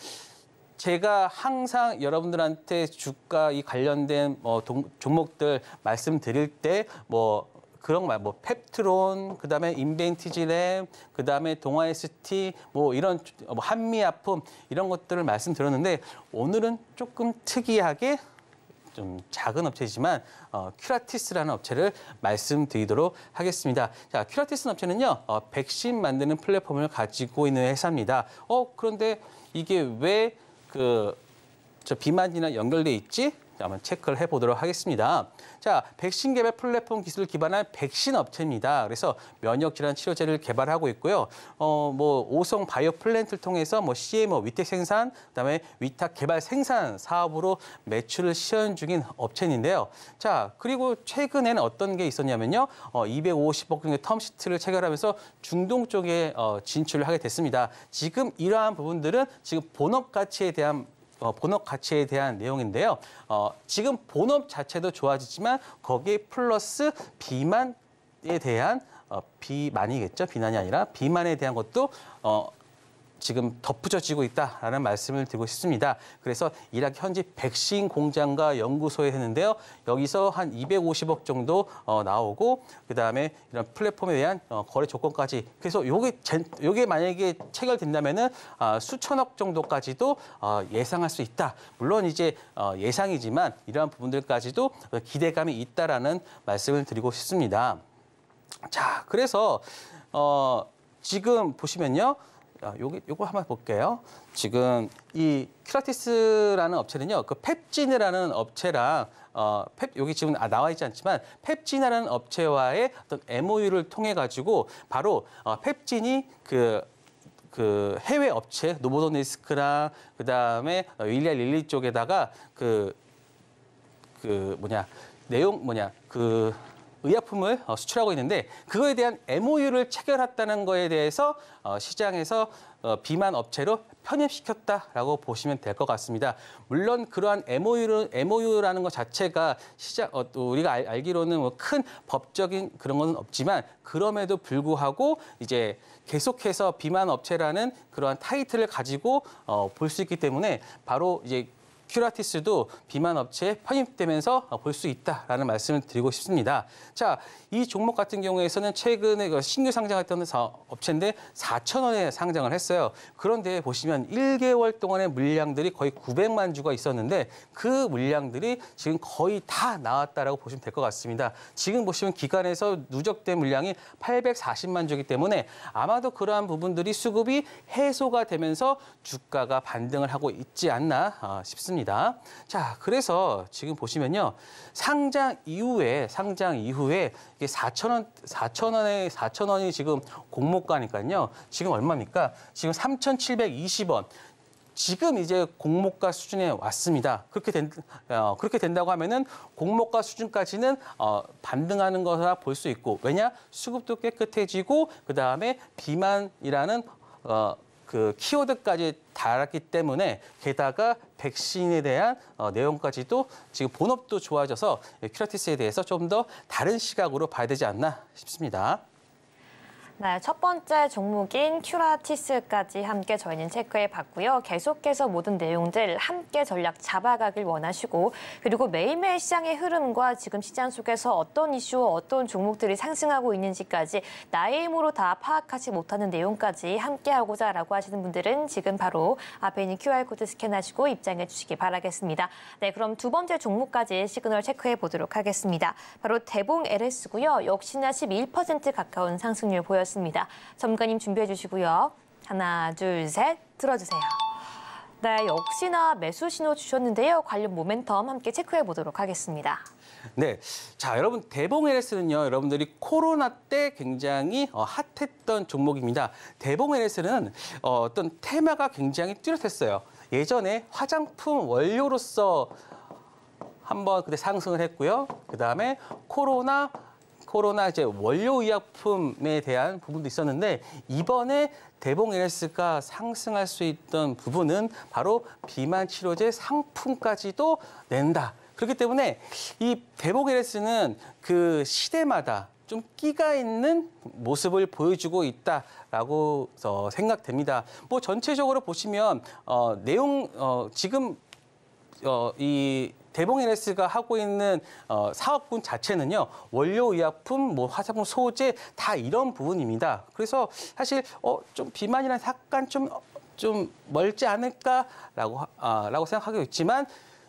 [SPEAKER 2] 제가 항상 여러분들한테 주가 이 관련된 뭐 동, 종목들 말씀드릴 때 뭐 그런 말, 뭐 펩트론, 그다음에 인벤티지랩, 그다음에 동아ST, 뭐 이런 뭐한미아품 이런 것들을 말씀드렸는데 오늘은 조금 특이하게 좀 작은 업체지만 어, 큐라티스라는 업체를 말씀드리도록 하겠습니다. 자, 큐라티스 업체는요 어, 백신 만드는 플랫폼을 가지고 있는 회사입니다. 어 그런데 이게 왜 그저 비만이나 연결돼 있지? 한번 체크를 해보도록 하겠습니다. 자, 백신 개발 플랫폼 기술을 기반한 백신 업체입니다. 그래서 면역질환 치료제를 개발하고 있고요. 어, 뭐 오성 바이오 플랜트를 통해서 뭐 CMO 위탁 생산, 그다음에 위탁 개발 생산 사업으로 매출을 시연 중인 업체인데요. 자, 그리고 최근에는 어떤 게 있었냐면요. 어, 250억 정도의 텀시트를 체결하면서 중동 쪽에 어, 진출을 하게 됐습니다. 지금 이러한 부분들은 지금 본업 가치에 대한 어, 본업 가치에 대한 내용인데요. 어, 지금 본업 자체도 좋아지지만 거기에 플러스 비만에 대한 어, 비만이겠죠. 비난이 아니라 비만에 대한 것도 어, 지금 덧붙여지고 있다라는 말씀을 드리고 싶습니다. 그래서 이라크 현지 백신 공장과 연구소에 했는데요. 여기서 한 250억 정도 어, 나오고 그다음에 이런 플랫폼에 대한 어, 거래 조건까지 그래서 요게 요게 만약에 체결된다면은 아, 수천억 정도까지도 어, 예상할 수 있다. 물론 이제 어, 예상이지만 이러한 부분들까지도 기대감이 있다라는 말씀을 드리고 싶습니다. 자, 그래서 어 지금 보시면요. 자, 요기, 요거 한번 볼게요. 지금 이 큐라티스라는 업체는요, 그 펩진이라는 업체랑 어, 펩, 여기 지금 아, 나와 있지 않지만 펩진이라는 업체와의 어떤 MOU를 통해 가지고 바로 어, 펩진이 그그 그 해외 업체 노보도니스크랑 그다음에 윌리알 릴리 쪽에다가 그그 그 뭐냐 내용 뭐냐 그 의약품을 어, 수출하고 있는데 그거에 대한 MOU를 체결했다는 거에 대해서 어, 시장에서 어, 비만 업체로 편입시켰다라고 보시면 될 것 같습니다. 물론 그러한 MOU를, MOU라는 것 자체가 시장 우리가 알, 기로는 뭐 큰 법적인 그런 건 없지만 그럼에도 불구하고 이제 계속해서 비만 업체라는 그러한 타이틀을 가지고 어, 볼 수 있기 때문에 바로 이제 큐라티스도 비만 업체에 편입되면서 볼 수 있다라는 말씀을 드리고 싶습니다. 자, 이 종목 같은 경우에서는 최근에 그 신규 상장했던 업체인데 4천 원에 상장을 했어요. 그런데 보시면 1개월 동안의 물량들이 거의 900만 주가 있었는데 그 물량들이 지금 거의 다 나왔다라고 보시면 될 것 같습니다. 지금 보시면 기간에서 누적된 물량이 840만 주기 때문에 아마도 그러한 부분들이 수급이 해소가 되면서 주가가 반등을 하고 있지 않나 아, 싶습니다. 맞습니다. 자, 그래서 지금 보시면요. 상장 이후에 상장 이후에 이게 4천원4천원에4천원이 지금 공모가니까요. 지금 얼마입니까? 지금 3,720원. 지금 이제 공모가 수준에 왔습니다. 그렇게 된 어, 그렇게 된다고 하면은 공모가 수준까지는 어, 반등하는 것이라 볼 수 있고 왜냐 수급도 깨끗해지고 그 다음에 비만이라는 어, 그 키워드까지 달았기 때문에 게다가 백신에 대한 어, 내용까지도 지금 본업도 좋아져서 큐라티스에 대해서 좀 더 다른 시각으로 봐야 되지 않나 싶습니다.
[SPEAKER 1] 네, 첫 번째 종목인 큐라티스까지 함께 저희는 체크해 봤고요. 계속해서 모든 내용들 함께 전략 잡아가길 원하시고 그리고 매일매일 시장의 흐름과 지금 시장 속에서 어떤 이슈와 어떤 종목들이 상승하고 있는지까지 나의 힘으로 다 파악하지 못하는 내용까지 함께 하고자 라고 하시는 분들은 지금 바로 앞에 있는 QR코드 스캔하시고 입장해 주시기 바라겠습니다. 네, 그럼 두 번째 종목까지 시그널 체크해 보도록 하겠습니다. 바로 대봉 LS고요. 역시나 11% 가까운 상승률 보여 거였습니다. 점가님 준비해 주시고요. 하나, 둘, 셋 들어주세요. 네, 역시나 매수 신호 주셨는데요. 관련 모멘텀 함께 체크해 보도록 하겠습니다.
[SPEAKER 2] 네, 자 여러분 대봉 LS는요 여러분들이 코로나 때 굉장히 어, 핫했던 종목입니다. 대봉 LS는 어, 어떤 테마가 굉장히 뚜렷했어요. 예전에 화장품 원료로서 한번 그때 상승을 했고요. 그 다음에 코로나 코로나 이제 원료 의약품에 대한 부분도 있었는데 이번에 대봉 AS가 상승할 수 있던 부분은 바로 비만 치료제 상품까지도 낸다. 그렇기 때문에 이 대복 LS는 그 시대마다 좀 끼가 있는 모습을 보여주고 있다라고 어, 생각됩니다. 뭐 전체적으로 보시면 어, 내용 어, 지금 어, 이 대봉 NS가 하고 있는 어, 사업군 자체는요. 원료 의약품, 뭐 화장품 소재 다 이런 부분입니다. 그래서 사실 어, 좀 비만이란 약간 좀좀 멀지 않을까라고 아, 라고 생각하고 있지만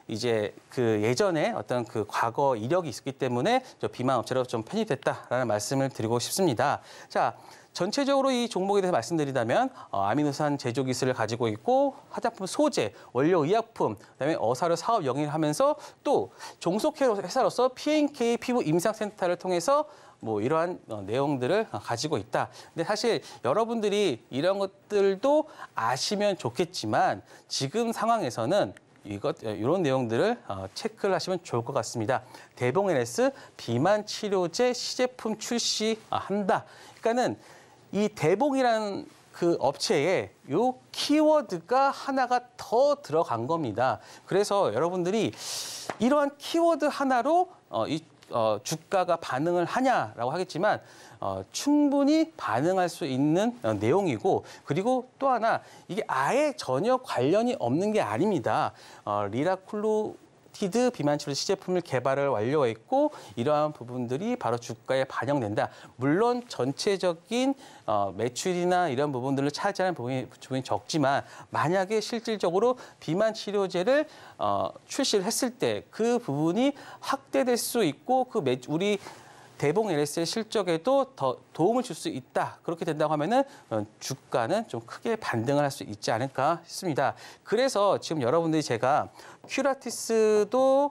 [SPEAKER 2] 이제 그 예전에 어떤 그 과거 이력이 있었기 때문에 저 비만 업체로 좀 편입됐다라는 말씀을 드리고 싶습니다. 자, 전체적으로 이 종목에 대해서 말씀드리자면 어, 아미노산 제조 기술을 가지고 있고 화장품 소재, 원료 의약품, 그다음에 어사료 사업 영위를 하면서 또 종속 회사로서 PNK 피부 임상센터를 통해서 뭐 이러한 어, 내용들을 어, 가지고 있다. 근데 사실 여러분들이 이런 것들도 아시면 좋겠지만 지금 상황에서는 이것 어, 이런 내용들을 어, 체크를 하시면 좋을 것 같습니다. 대봉 NS 비만 치료제 시제품 출시한다. 그러니까는 이 대봉이라는 그 업체에 요 키워드가 하나가 더 들어간 겁니다. 그래서 여러분들이 이러한 키워드 하나로 어, 이 어, 주가가 반응을 하냐라고 하겠지만 어, 충분히 반응할 수 있는 어, 내용이고 그리고 또 하나 이게 아예 전혀 관련이 없는 게 아닙니다. 어, 리라쿨루 리피드 비만 치료 시제품을 개발을 완료했고 이러한 부분들이 바로 주가에 반영된다. 물론 전체적인 어, 매출이나 이런 부분들을 차지하는 부분이, 부분이 적지만 만약에 실질적으로 비만 치료제를 어, 출시를 했을 때 그 부분이 확대될 수 있고 그 매, 우리 대봉 LS의 실적에도 더 도움을 줄 수 있다. 그렇게 된다고 하면은 어, 주가는 좀 크게 반등을 할 수 있지 않을까 싶습니다. 그래서 지금 여러분들이 제가 큐라티스도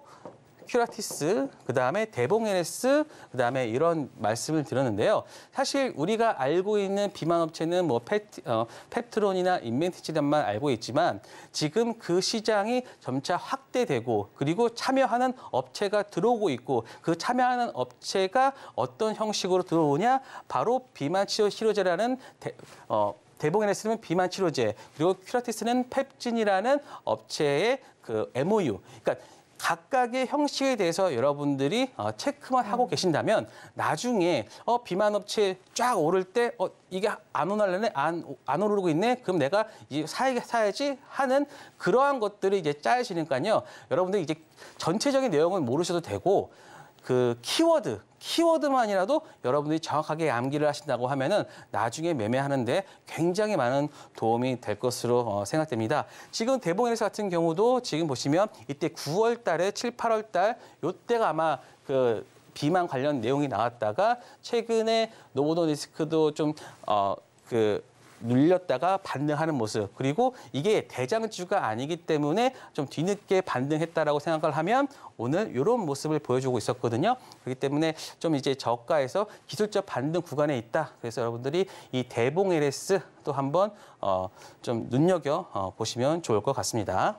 [SPEAKER 2] 큐라티스, 그 다음에 대봉에스그 다음에 이런 말씀을 드렸는데요. 사실 우리가 알고 있는 비만 업체는 뭐 페트, 어, 펩트론이나 인벤티치단만 알고 있지만 지금 그 시장이 점차 확대되고 그리고 참여하는 업체가 들어오고 있고 그 참여하는 업체가 어떤 형식으로 들어오냐 바로 비만 치료 치료제라는 대, 어, 대복에네스는 비만 치료제, 그리고 큐라티스는 펩진이라는 업체의 그 MOU. 그러니까 각각의 형식에 대해서 여러분들이 어, 체크만 하고 음. 계신다면 나중에 어 비만 업체 쫙 오를 때 어 이게 안 오르려네 안, 안 오르고 있네 그럼 내가 이 사야, 사야지 하는 그러한 것들이 이제 짜여지니까요 여러분들 이제 전체적인 내용은 모르셔도 되고 그 키워드, 키워드만이라도 여러분들이 정확하게 암기를 하신다고 하면은 나중에 매매하는데 굉장히 많은 도움이 될 것으로 어, 생각됩니다. 지금 대봉에서 같은 경우도 지금 보시면 이때 9월 달에 7, 8월 달 요때가 아마 그 비만 관련 내용이 나왔다가 최근에 노보도 리스크도 좀어그 눌렸다가 반응하는 모습 그리고 이게 대장주가 아니기 때문에 좀 뒤늦게 반등했다라고 생각을 하면 오늘 이런 모습을 보여주고 있었거든요. 그렇기 때문에 좀 이제 저가에서 기술적 반등 구간에 있다. 그래서 여러분들이 이 대봉 LS 또 한번 어, 좀 눈여겨 어, 보시면 좋을 것 같습니다.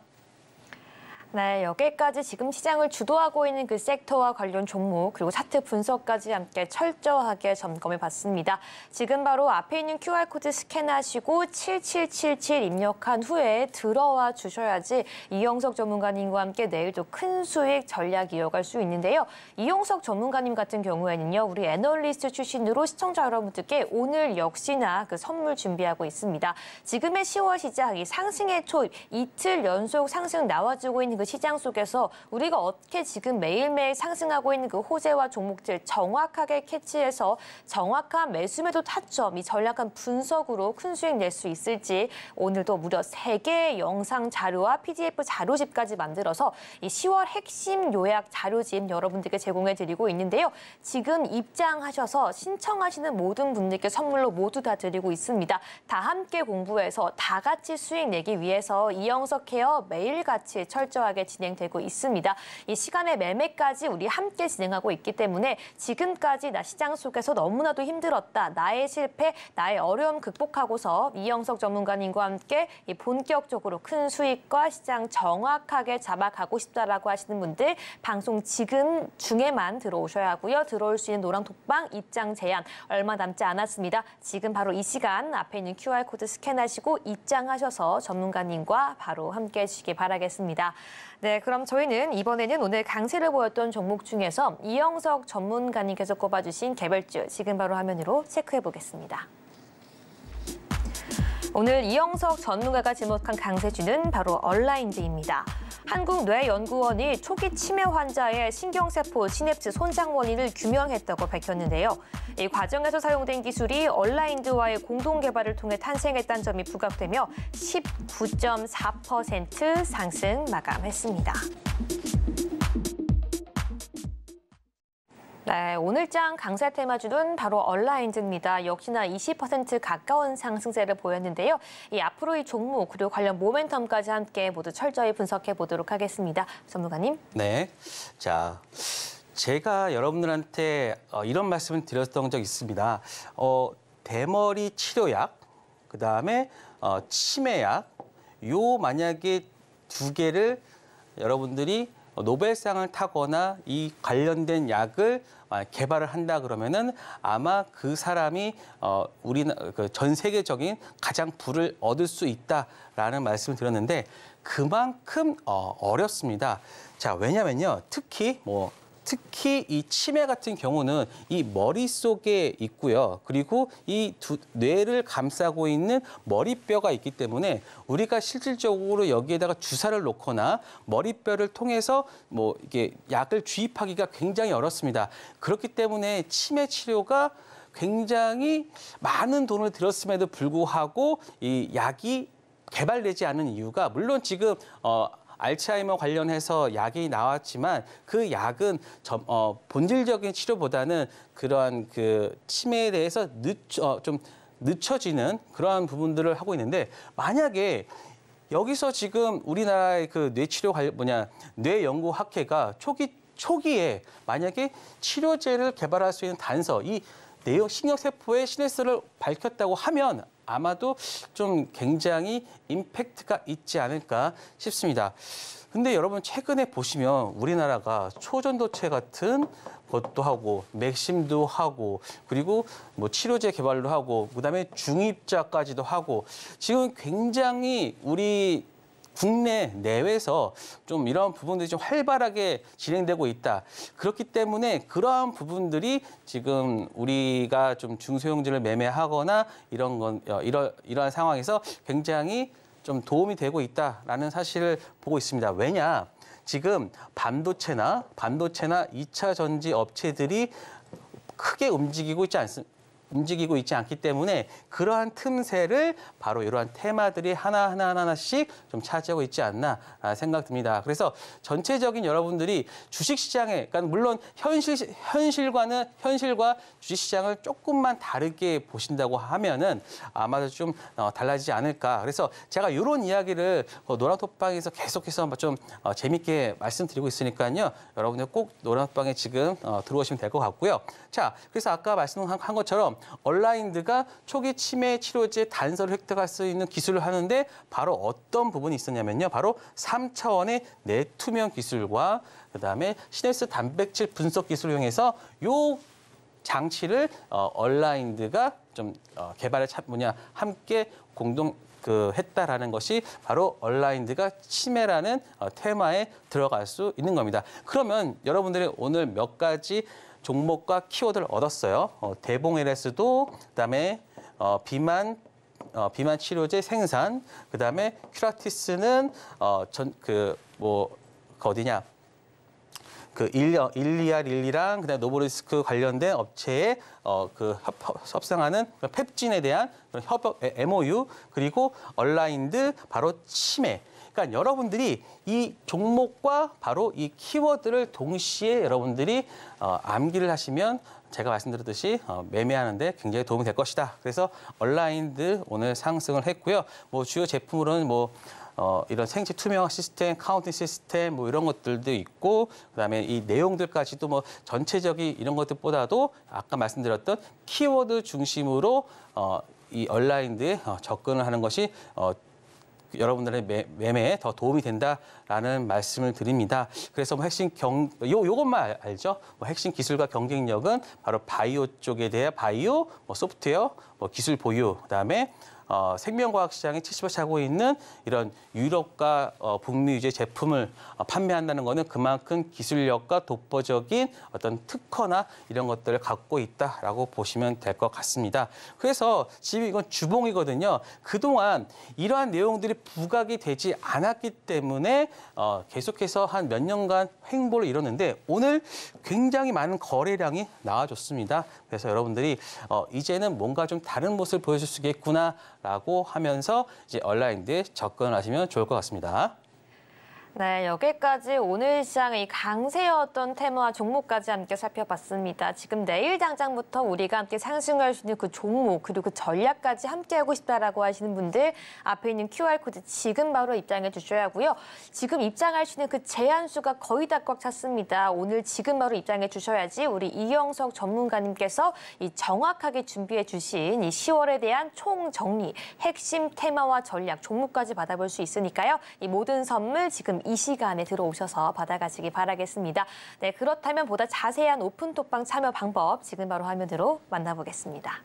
[SPEAKER 1] 네, 여기까지 지금 시장을 주도하고 있는 그 섹터와 관련 종목 그리고 차트 분석까지 함께 철저하게 점검해 봤습니다. 지금 바로 앞에 있는 QR코드 스캔하시고 7777 입력한 후에 들어와 주셔야지 이영석 전문가님과 함께 내일도 큰 수익 전략 이어갈 수 있는데요. 이영석 전문가님 같은 경우에는요. 우리 애널리스트 출신으로 시청자 여러분들께 오늘 역시나 그 선물 준비하고 있습니다. 지금의 10월 시작 이 상승의 초입 이틀 연속 상승 나와주고 있는 있는 그 시장 속에서 우리가 어떻게 지금 매일매일 상승하고 있는 그 호재와 종목들 정확하게 캐치해서 정확한 매수매도 타점, 이 전략한 분석으로 큰 수익 낼 수 있을지 오늘도 무려 3개의 영상 자료와 PDF 자료집까지 만들어서 이 10월 핵심 요약 자료집 여러분들께 제공해드리고 있는데요. 지금 입장하셔서 신청하시는 모든 분들께 선물로 모두 다 드리고 있습니다. 다 함께 공부해서 다 같이 수익 내기 위해서 이영석 케어 매일같이 철저하게 치열하게 진행되고 있습니다. 이 시간의 매매까지 우리 함께 진행하고 있기 때문에 지금까지 나 시장 속에서 너무나도 힘들었다. 나의 실패, 나의 어려움 극복하고서 이영석 전문가님과 함께 이 본격적으로 큰 수익과 시장 정확하게 잡아가고 싶다라고 하시는 분들 방송 지금 중에만 들어오셔야 하고요. 들어올 수 있는 노랑 독방 입장 제한 얼마 남지 않았습니다. 지금 바로 이 시간 앞에 있는 QR코드 스캔하시고 입장하셔서 전문가님과 바로 함께 해주시기 바라겠습니다. 네, 그럼 저희는 이번에는 오늘 강세를 보였던 종목 중에서 이영석 전문가님께서 꼽아주신 개별주 지금 바로 화면으로 체크해 보겠습니다. 오늘 이영석 전문가가 지목한 강세주는 바로 얼라인즈입니다. 한국뇌연구원이 초기 치매 환자의 신경세포 시냅스 손상 원인을 규명했다고 밝혔는데요. 이 과정에서 사용된 기술이 얼라인드와의 공동 개발을 통해 탄생했다는 점이 부각되며 19.4% 상승 마감했습니다. 네, 오늘장 강세 테마주는 바로 얼라인즈입니다. 역시나 20% 가까운 상승세를 보였는데요. 이 앞으로 의 종목 그리고 관련 모멘텀까지 함께 모두 철저히 분석해 보도록 하겠습니다. 전문가님.
[SPEAKER 2] 네. 자, 제가 여러분들한테 어, 이런 말씀을 드렸던 적 있습니다. 어, 대머리 치료약, 그다음에 어, 치매약 요 만약에 두 개를 여러분들이 노벨상을 타거나 이 관련된 약을 아, 개발을 한다 그러면은 아마 그 사람이 어, 우리 그 전 세계적인 가장 부를 얻을 수 있다라는 말씀을 드렸는데 그만큼 어, 어렵습니다. 자 왜냐면요 특히 뭐 특히 이 치매 같은 경우는 이 머릿속에 있고요. 그리고 이 두, 뇌를 감싸고 있는 머리뼈가 있기 때문에 우리가 실질적으로 여기에다가 주사를 놓거나 머리뼈를 통해서 뭐 이게 약을 주입하기가 굉장히 어렵습니다. 그렇기 때문에 치매 치료가 굉장히 많은 돈을 들었음에도 불구하고 이 약이 개발되지 않은 이유가 물론 지금 어 알츠하이머 관련해서 약이 나왔지만 그 약은 점, 어, 본질적인 치료보다는 그러한 그 치매에 대해서 늦, 춰 어, 좀 늦춰지는 그러한 부분들을 하고 있는데 만약에 여기서 지금 우리나라의 그 뇌치료 관련 뭐냐 뇌연구학회가 초기 초기에 만약에 치료제를 개발할 수 있는 단서 이 내용 신경세포의 시네스를 밝혔다고 하면 아마도 좀 굉장히 임팩트가 있지 않을까 싶습니다. 근데 여러분 최근에 보시면 우리나라가 초전도체 같은 것도 하고 맥심도 하고 그리고 뭐 치료제 개발도 하고 그다음에 중입자까지도 하고 지금 굉장히 우리 국내 내외에서 좀 이러한 부분들이 좀 활발하게 진행되고 있다. 그렇기 때문에 그러한 부분들이 지금 우리가 좀 중소형주를 매매하거나 이런 건 어, 이러, 이러한 상황에서 굉장히 좀 도움이 되고 있다라는 사실을 보고 있습니다. 왜냐? 지금 반도체나 반도체나 이차 전지 업체들이 크게 움직이고 있지 않습니다. 움직이고 있지 않기 때문에 그러한 틈새를 바로 이러한 테마들이 하나하나 하나씩 좀 차지하고 있지 않나 아, 생각됩니다. 그래서 전체적인 여러분들이 주식시장에 그러니까 물론 현실 현실과는 현실과 주식시장을 조금만 다르게 보신다고 하면은 아마도 좀 어, 달라지지 않을까. 그래서 제가 이런 이야기를 어, 노란톡방에서 계속해서 좀 어, 재밌게 말씀드리고 있으니까요. 여러분들 꼭 노란톡방에 지금 들어오시면 될 것 같고요. 자, 그래서 아까 말씀한 것처럼 보 얼라인드가 초기 치매 치료제 단서를 획득할 수 있는 기술을 하는데 바로 어떤 부분이 있었냐면요. 바로 3차원의 내투명 기술과 그다음에 시네스 단백질 분석 기술을 이용해서 요 장치를 어, 얼라인드가 좀 어, 개발을참 뭐냐 함께 공동 그 했다라는 것이 바로 얼라인드가 치매라는 어, 테마에 들어갈 수 있는 겁니다. 그러면 여러분들이 오늘 몇 가지 종목과 키워드를 얻었어요. 어, 대봉 LS도 그다음에 어, 비만 어, 비만 치료제 생산 그다음에 큐라티스는 어, 전그뭐 그 어디냐 그 일리아 어, 일리랑 그다음 노보리스크 관련된 업체에 어그 협상하는 펩진에 대한 그런 협업 MOU 그리고 얼라인드 바로 치매 그러니까 여러분들이 이 종목과 바로 이 키워드를 동시에 여러분들이 어, 암기를 하시면 제가 말씀드렸듯이 어, 매매하는데 굉장히 도움이 될 것이다. 그래서 얼라인드 오늘 상승을 했고요. 뭐 주요 제품으로는 뭐 어, 이런 생체 투명 시스템, 카운팅 시스템 뭐 이런 것들도 있고 그다음에 이 내용들까지도 뭐 전체적인 이런 것들보다도 아까 말씀드렸던 키워드 중심으로 어, 이 얼라인드에 어, 접근을 하는 것이 어, 여러분들의 매, 매에더 도움이 된다라는 말씀을 드립니다. 그래서 뭐 핵심 경, 요, 요것만 알죠? 뭐 핵심 기술과 경쟁력은 바로 바이오 쪽에 대해 바이오, 뭐 소프트웨어, 뭐 기술 보유, 그다음에 어, 생명과학 시장이 70% 차고 있는 이런 유럽과 어, 북미 유제 제품을 어, 판매한다는 것은 그만큼 기술력과 독보적인 어떤 특허나 이런 것들을 갖고 있다라고 보시면 될 것 같습니다. 그래서 지금 이건 주봉이거든요. 그동안 이러한 내용들이 부각이 되지 않았기 때문에 어, 계속해서 한 몇 년간 횡보를 이뤘는데 오늘 굉장히 많은 거래량이 나와줬습니다. 그래서 여러분들이 어, 이제는 뭔가 좀 다른 모습을 보여줄 수 있겠구나 라고 하면서 이제 얼라인드에 접근하시면 좋을 것 같습니다.
[SPEAKER 1] 네, 여기까지 오늘 시장의 강세였던 테마와 종목까지 함께 살펴봤습니다. 지금 내일 당장부터 우리가 함께 상승할 수 있는 그 종목 그리고 그 전략까지 함께 하고 싶다라고 하시는 분들 앞에 있는 QR코드 지금 바로 입장해 주셔야 하고요. 지금 입장할 수 있는 그 제한 수가 거의 다 꽉 찼습니다. 오늘 지금 바로 입장해 주셔야지 우리 이영석 전문가님께서 이 정확하게 준비해 주신 이 10월에 대한 총정리, 핵심 테마와 전략, 종목까지 받아볼 수 있으니까요. 이 모든 선물 지금 이 시간에 들어오셔서 받아가시기 바라겠습니다. 네, 그렇다면 보다 자세한 오픈톡방 참여 방법 지금 바로 화면으로 만나보겠습니다.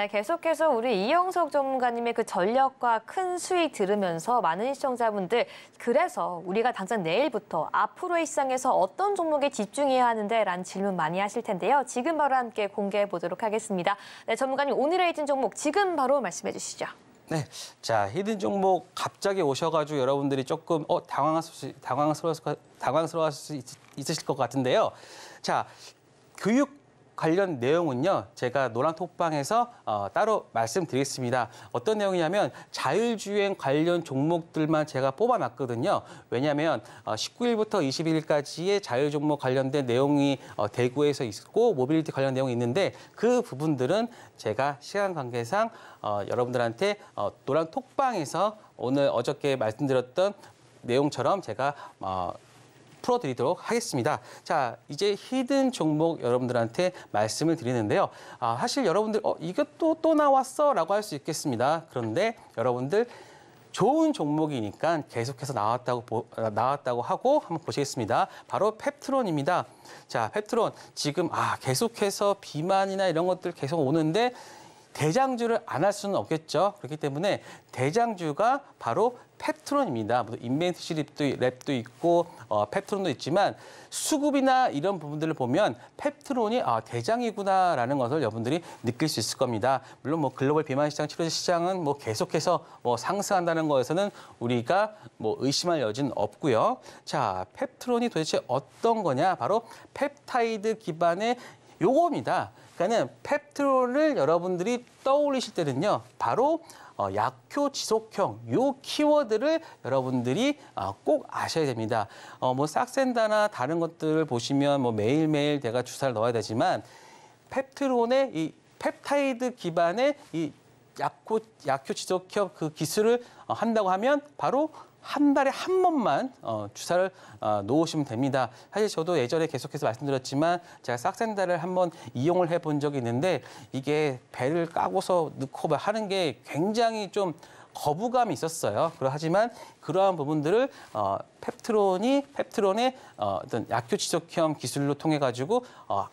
[SPEAKER 1] 네, 계속해서 우리 이영석 전문가님의 그 전력과 큰 수익 들으면서 많은 시청자분들 그래서 우리가 당장 내일부터 앞으로의 시장에서 어떤 종목에 집중해야 하는데 라는 질문 많이 하실 텐데요. 지금 바로 함께 공개해 보도록 하겠습니다. 네, 전문가님 오늘의 히든 종목 지금 바로 말씀해 주시죠. 네,
[SPEAKER 2] 자 히든 종목 갑자기 오셔가지고 여러분들이 조금 어 당황하실 당황스러워을당황스러웠수 있으실 것 같은데요. 자 교육 관련 내용은요, 제가 노란톡방에서 어, 따로 말씀드리겠습니다. 어떤 내용이냐면 자율주행 관련 종목들만 제가 뽑아놨거든요. 왜냐하면 어, 19일부터 21일까지의 자율 종목 관련된 내용이 어, 대구에서 있고 모빌리티 관련 내용이 있는데 그 부분들은 제가 시간 관계상 어, 여러분들한테 어, 노란톡방에서 오늘 어저께 말씀드렸던 내용처럼 제가 어, 풀어드리도록 하겠습니다. 자, 이제 히든 종목 여러분들한테 말씀을 드리는데요. 아, 사실 여러분들, 어, 이것도 또 나왔어? 라고 할 수 있겠습니다. 그런데 여러분들, 좋은 종목이니까 계속해서 나왔다고 보, 아, 나왔다고 하고 한번 보시겠습니다. 바로 펩트론입니다. 자, 펩트론 지금 아 계속해서 비만이나 이런 것들 계속 오는데 대장주를 안 할 수는 없겠죠. 그렇기 때문에 대장주가 바로 펩트론입니다. 뭐 인벤티시 랩도, 랩도 있고 어, 펩트론도 있지만 수급이나 이런 부분들을 보면 펩트론이 아, 대장이구나라는 것을 여러분들이 느낄 수 있을 겁니다. 물론 뭐 글로벌 비만 시장, 치료제 시장은 뭐 계속해서 뭐 상승한다는 거에서는 우리가 뭐 의심할 여지는 없고요. 자, 펩트론이 도대체 어떤 거냐? 바로 펩타이드 기반의 요거니다 그러니까는 펩트롤을 여러분들이 떠올리실 때는요. 바로 어, 약효 지속형 요 키워드를 여러분들이 어, 꼭 아셔야 됩니다. 어, 뭐 싹센다나 다른 것들을 보시면 뭐 매일매일 내가 주사를 넣어야 되지만 펩트론의 이 펩타이드 기반의 이 약효, 약효 지속형 그 기술을 어, 한다고 하면 바로 한 달에 한 번만 어, 주사를 어, 놓으시면 됩니다. 사실 저도 예전에 계속해서 말씀드렸지만 제가 싹센다를 한번 이용을 해 본 적이 있는데 이게 배를 까고서 넣고 하는 게 굉장히 좀 거부감이 있었어요. 그러 하지만 그러한 부분들을 어, 펩트론이 펩트론의 어, 어떤 약효 지속형 기술로 통해 가지고 어,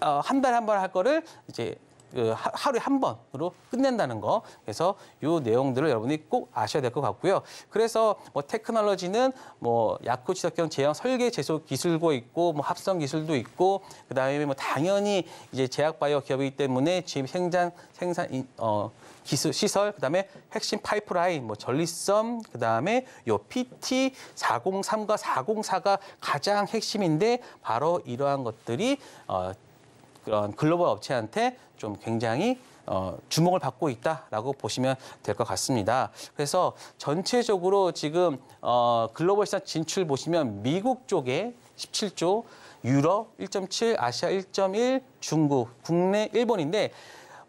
[SPEAKER 2] 어, 한달에한 번 할 거를 이제 그 하루에 한 번으로 끝낸다는 거. 그래서 요 내용들을 여러분이 꼭 아셔야 될 것 같고요. 그래서 뭐 테크놀로지는 뭐 야쿠 지적형 제형 설계 제소 기술도 있고 뭐 합성 기술도 있고 그다음에 뭐 당연히 이제 제약 바이오 기업이기 때문에 지금 생산 생산 어 기술 시설 그다음에 핵심 파이프라인 뭐 전리점 그다음에 요 PT 403과 404가 가장 핵심인데 바로 이러한 것들이 어 그런 글로벌 업체한테 좀 굉장히 어, 주목을 받고 있다라고 보시면 될 것 같습니다. 그래서 전체적으로 지금 어, 글로벌 시장 진출 보시면 미국 쪽에 17조, 유럽 1.7, 아시아 1.1, 중국, 국내 일본인데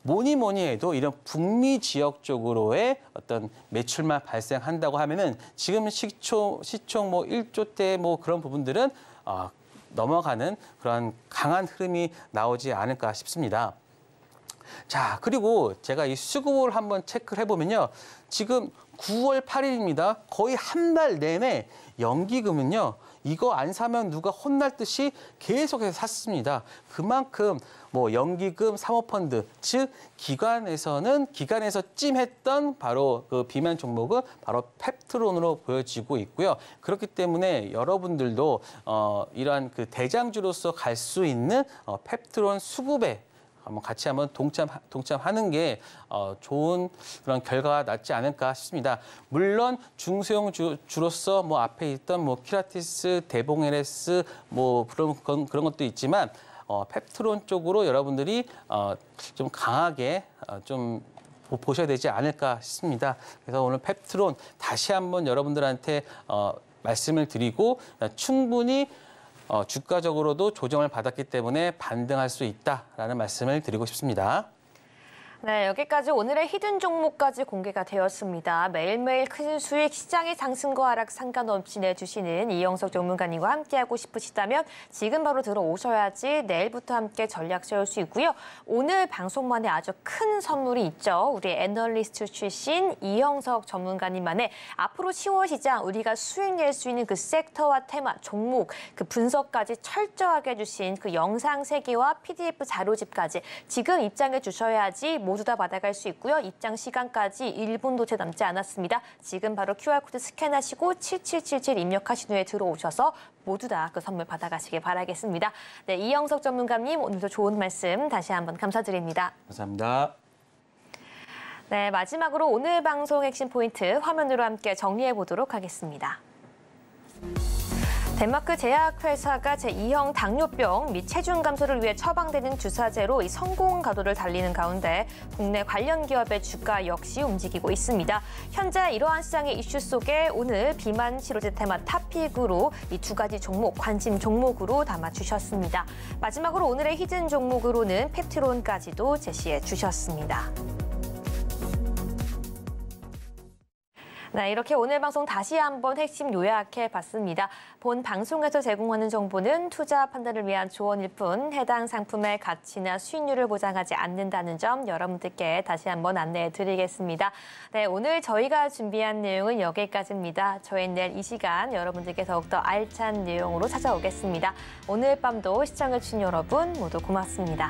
[SPEAKER 2] 뭐니 뭐니 해도 이런 북미 지역 쪽으로의 어떤 매출만 발생한다고 하면은 지금 시초 시총 뭐 1조대 뭐 그런 부분들은 어, 넘어가는 그런 강한 흐름이 나오지 않을까 싶습니다. 자, 그리고 제가 이 수급을 한번 체크를 해보면요. 지금 9월 8일입니다. 거의 한 달 내내 연기금은요. 이거 안 사면 누가 혼날 듯이 계속해서 샀습니다. 그만큼 뭐 연기금 사모펀드 즉 기관에서는 기관에서 찜했던 바로 그 비만 종목은 바로 펩트론으로 보여지고 있고요. 그렇기 때문에 여러분들도 어 이러한 그 대장주로서 갈 수 있는 어 펩트론 수급에 한번 같이 한번 동참 동참하는 게 어, 좋은 그런 결과가 낫지 않을까 싶습니다. 물론 중소형 주, 주로서 뭐 앞에 있던 뭐 키라티스, 대봉 엘 l 스뭐 그런 그런 것도 있지만 어, 펩트론 쪽으로 여러분들이 어, 좀 강하게 어, 좀 보셔야 되지 않을까 싶습니다. 그래서 오늘 펩트론 다시 한번 여러분들한테 어, 말씀을 드리고
[SPEAKER 1] 충분히
[SPEAKER 2] 어, 주가적으로도 조정을 받았기 때문에 반등할 수 있다라는 말씀을 드리고 싶습니다.
[SPEAKER 1] 네, 여기까지 오늘의 히든 종목까지 공개가 되었습니다. 매일매일 큰 수익 시장의 상승과 하락 상관없이 내주시는 이영석 전문가님과 함께하고 싶으시다면 지금 바로 들어오셔야지 내일부터 함께 전략 세울 수 있고요. 오늘 방송만에 아주 큰 선물이 있죠. 우리 애널리스트 출신 이영석 전문가님만의 앞으로 10월 시장 우리가 수익 낼 수 있는 그 섹터와 테마, 종목, 그 분석까지 철저하게 해주신 그 영상 세개와 PDF 자료집까지 지금 입장해 주셔야지 모 모두 다 받아갈 수 있고요. 입장 시간까지 1분도 채 남지 않았습니다. 지금 바로 QR코드 스캔하시고 7777 입력하신 후에 들어오셔서 모두 다 그 선물 받아가시길 바라겠습니다. 네, 이영석 전문가님 오늘도 좋은 말씀 다시 한번 감사드립니다.
[SPEAKER 2] 감사합니다.
[SPEAKER 1] 네, 마지막으로 오늘 방송 핵심 포인트 화면으로 함께 정리해 보도록 하겠습니다. 덴마크 제약회사가 제2형 당뇨병 및 체중 감소를 위해 처방되는 주사제로 이 성공 가도를 달리는 가운데 국내 관련 기업의 주가 역시 움직이고 있습니다. 현재 이러한 시장의 이슈 속에 오늘 비만 치료제 테마 탑픽으로 이 두 가지 종목 관심 종목으로 담아 주셨습니다. 마지막으로 오늘의 히든 종목으로는 페트론까지도 제시해 주셨습니다. 네, 이렇게 오늘 방송 다시 한번 핵심 요약해 봤습니다. 본 방송에서 제공하는 정보는 투자 판단을 위한 조언일 뿐 해당 상품의 가치나 수익률을 보장하지 않는다는 점 여러분들께 다시 한번 안내해 드리겠습니다. 네, 오늘 저희가 준비한 내용은 여기까지입니다. 저희 내일 이 시간 여러분들께 더욱더 알찬 내용으로 찾아오겠습니다. 오늘 밤도 시청해주신 여러분 모두 고맙습니다.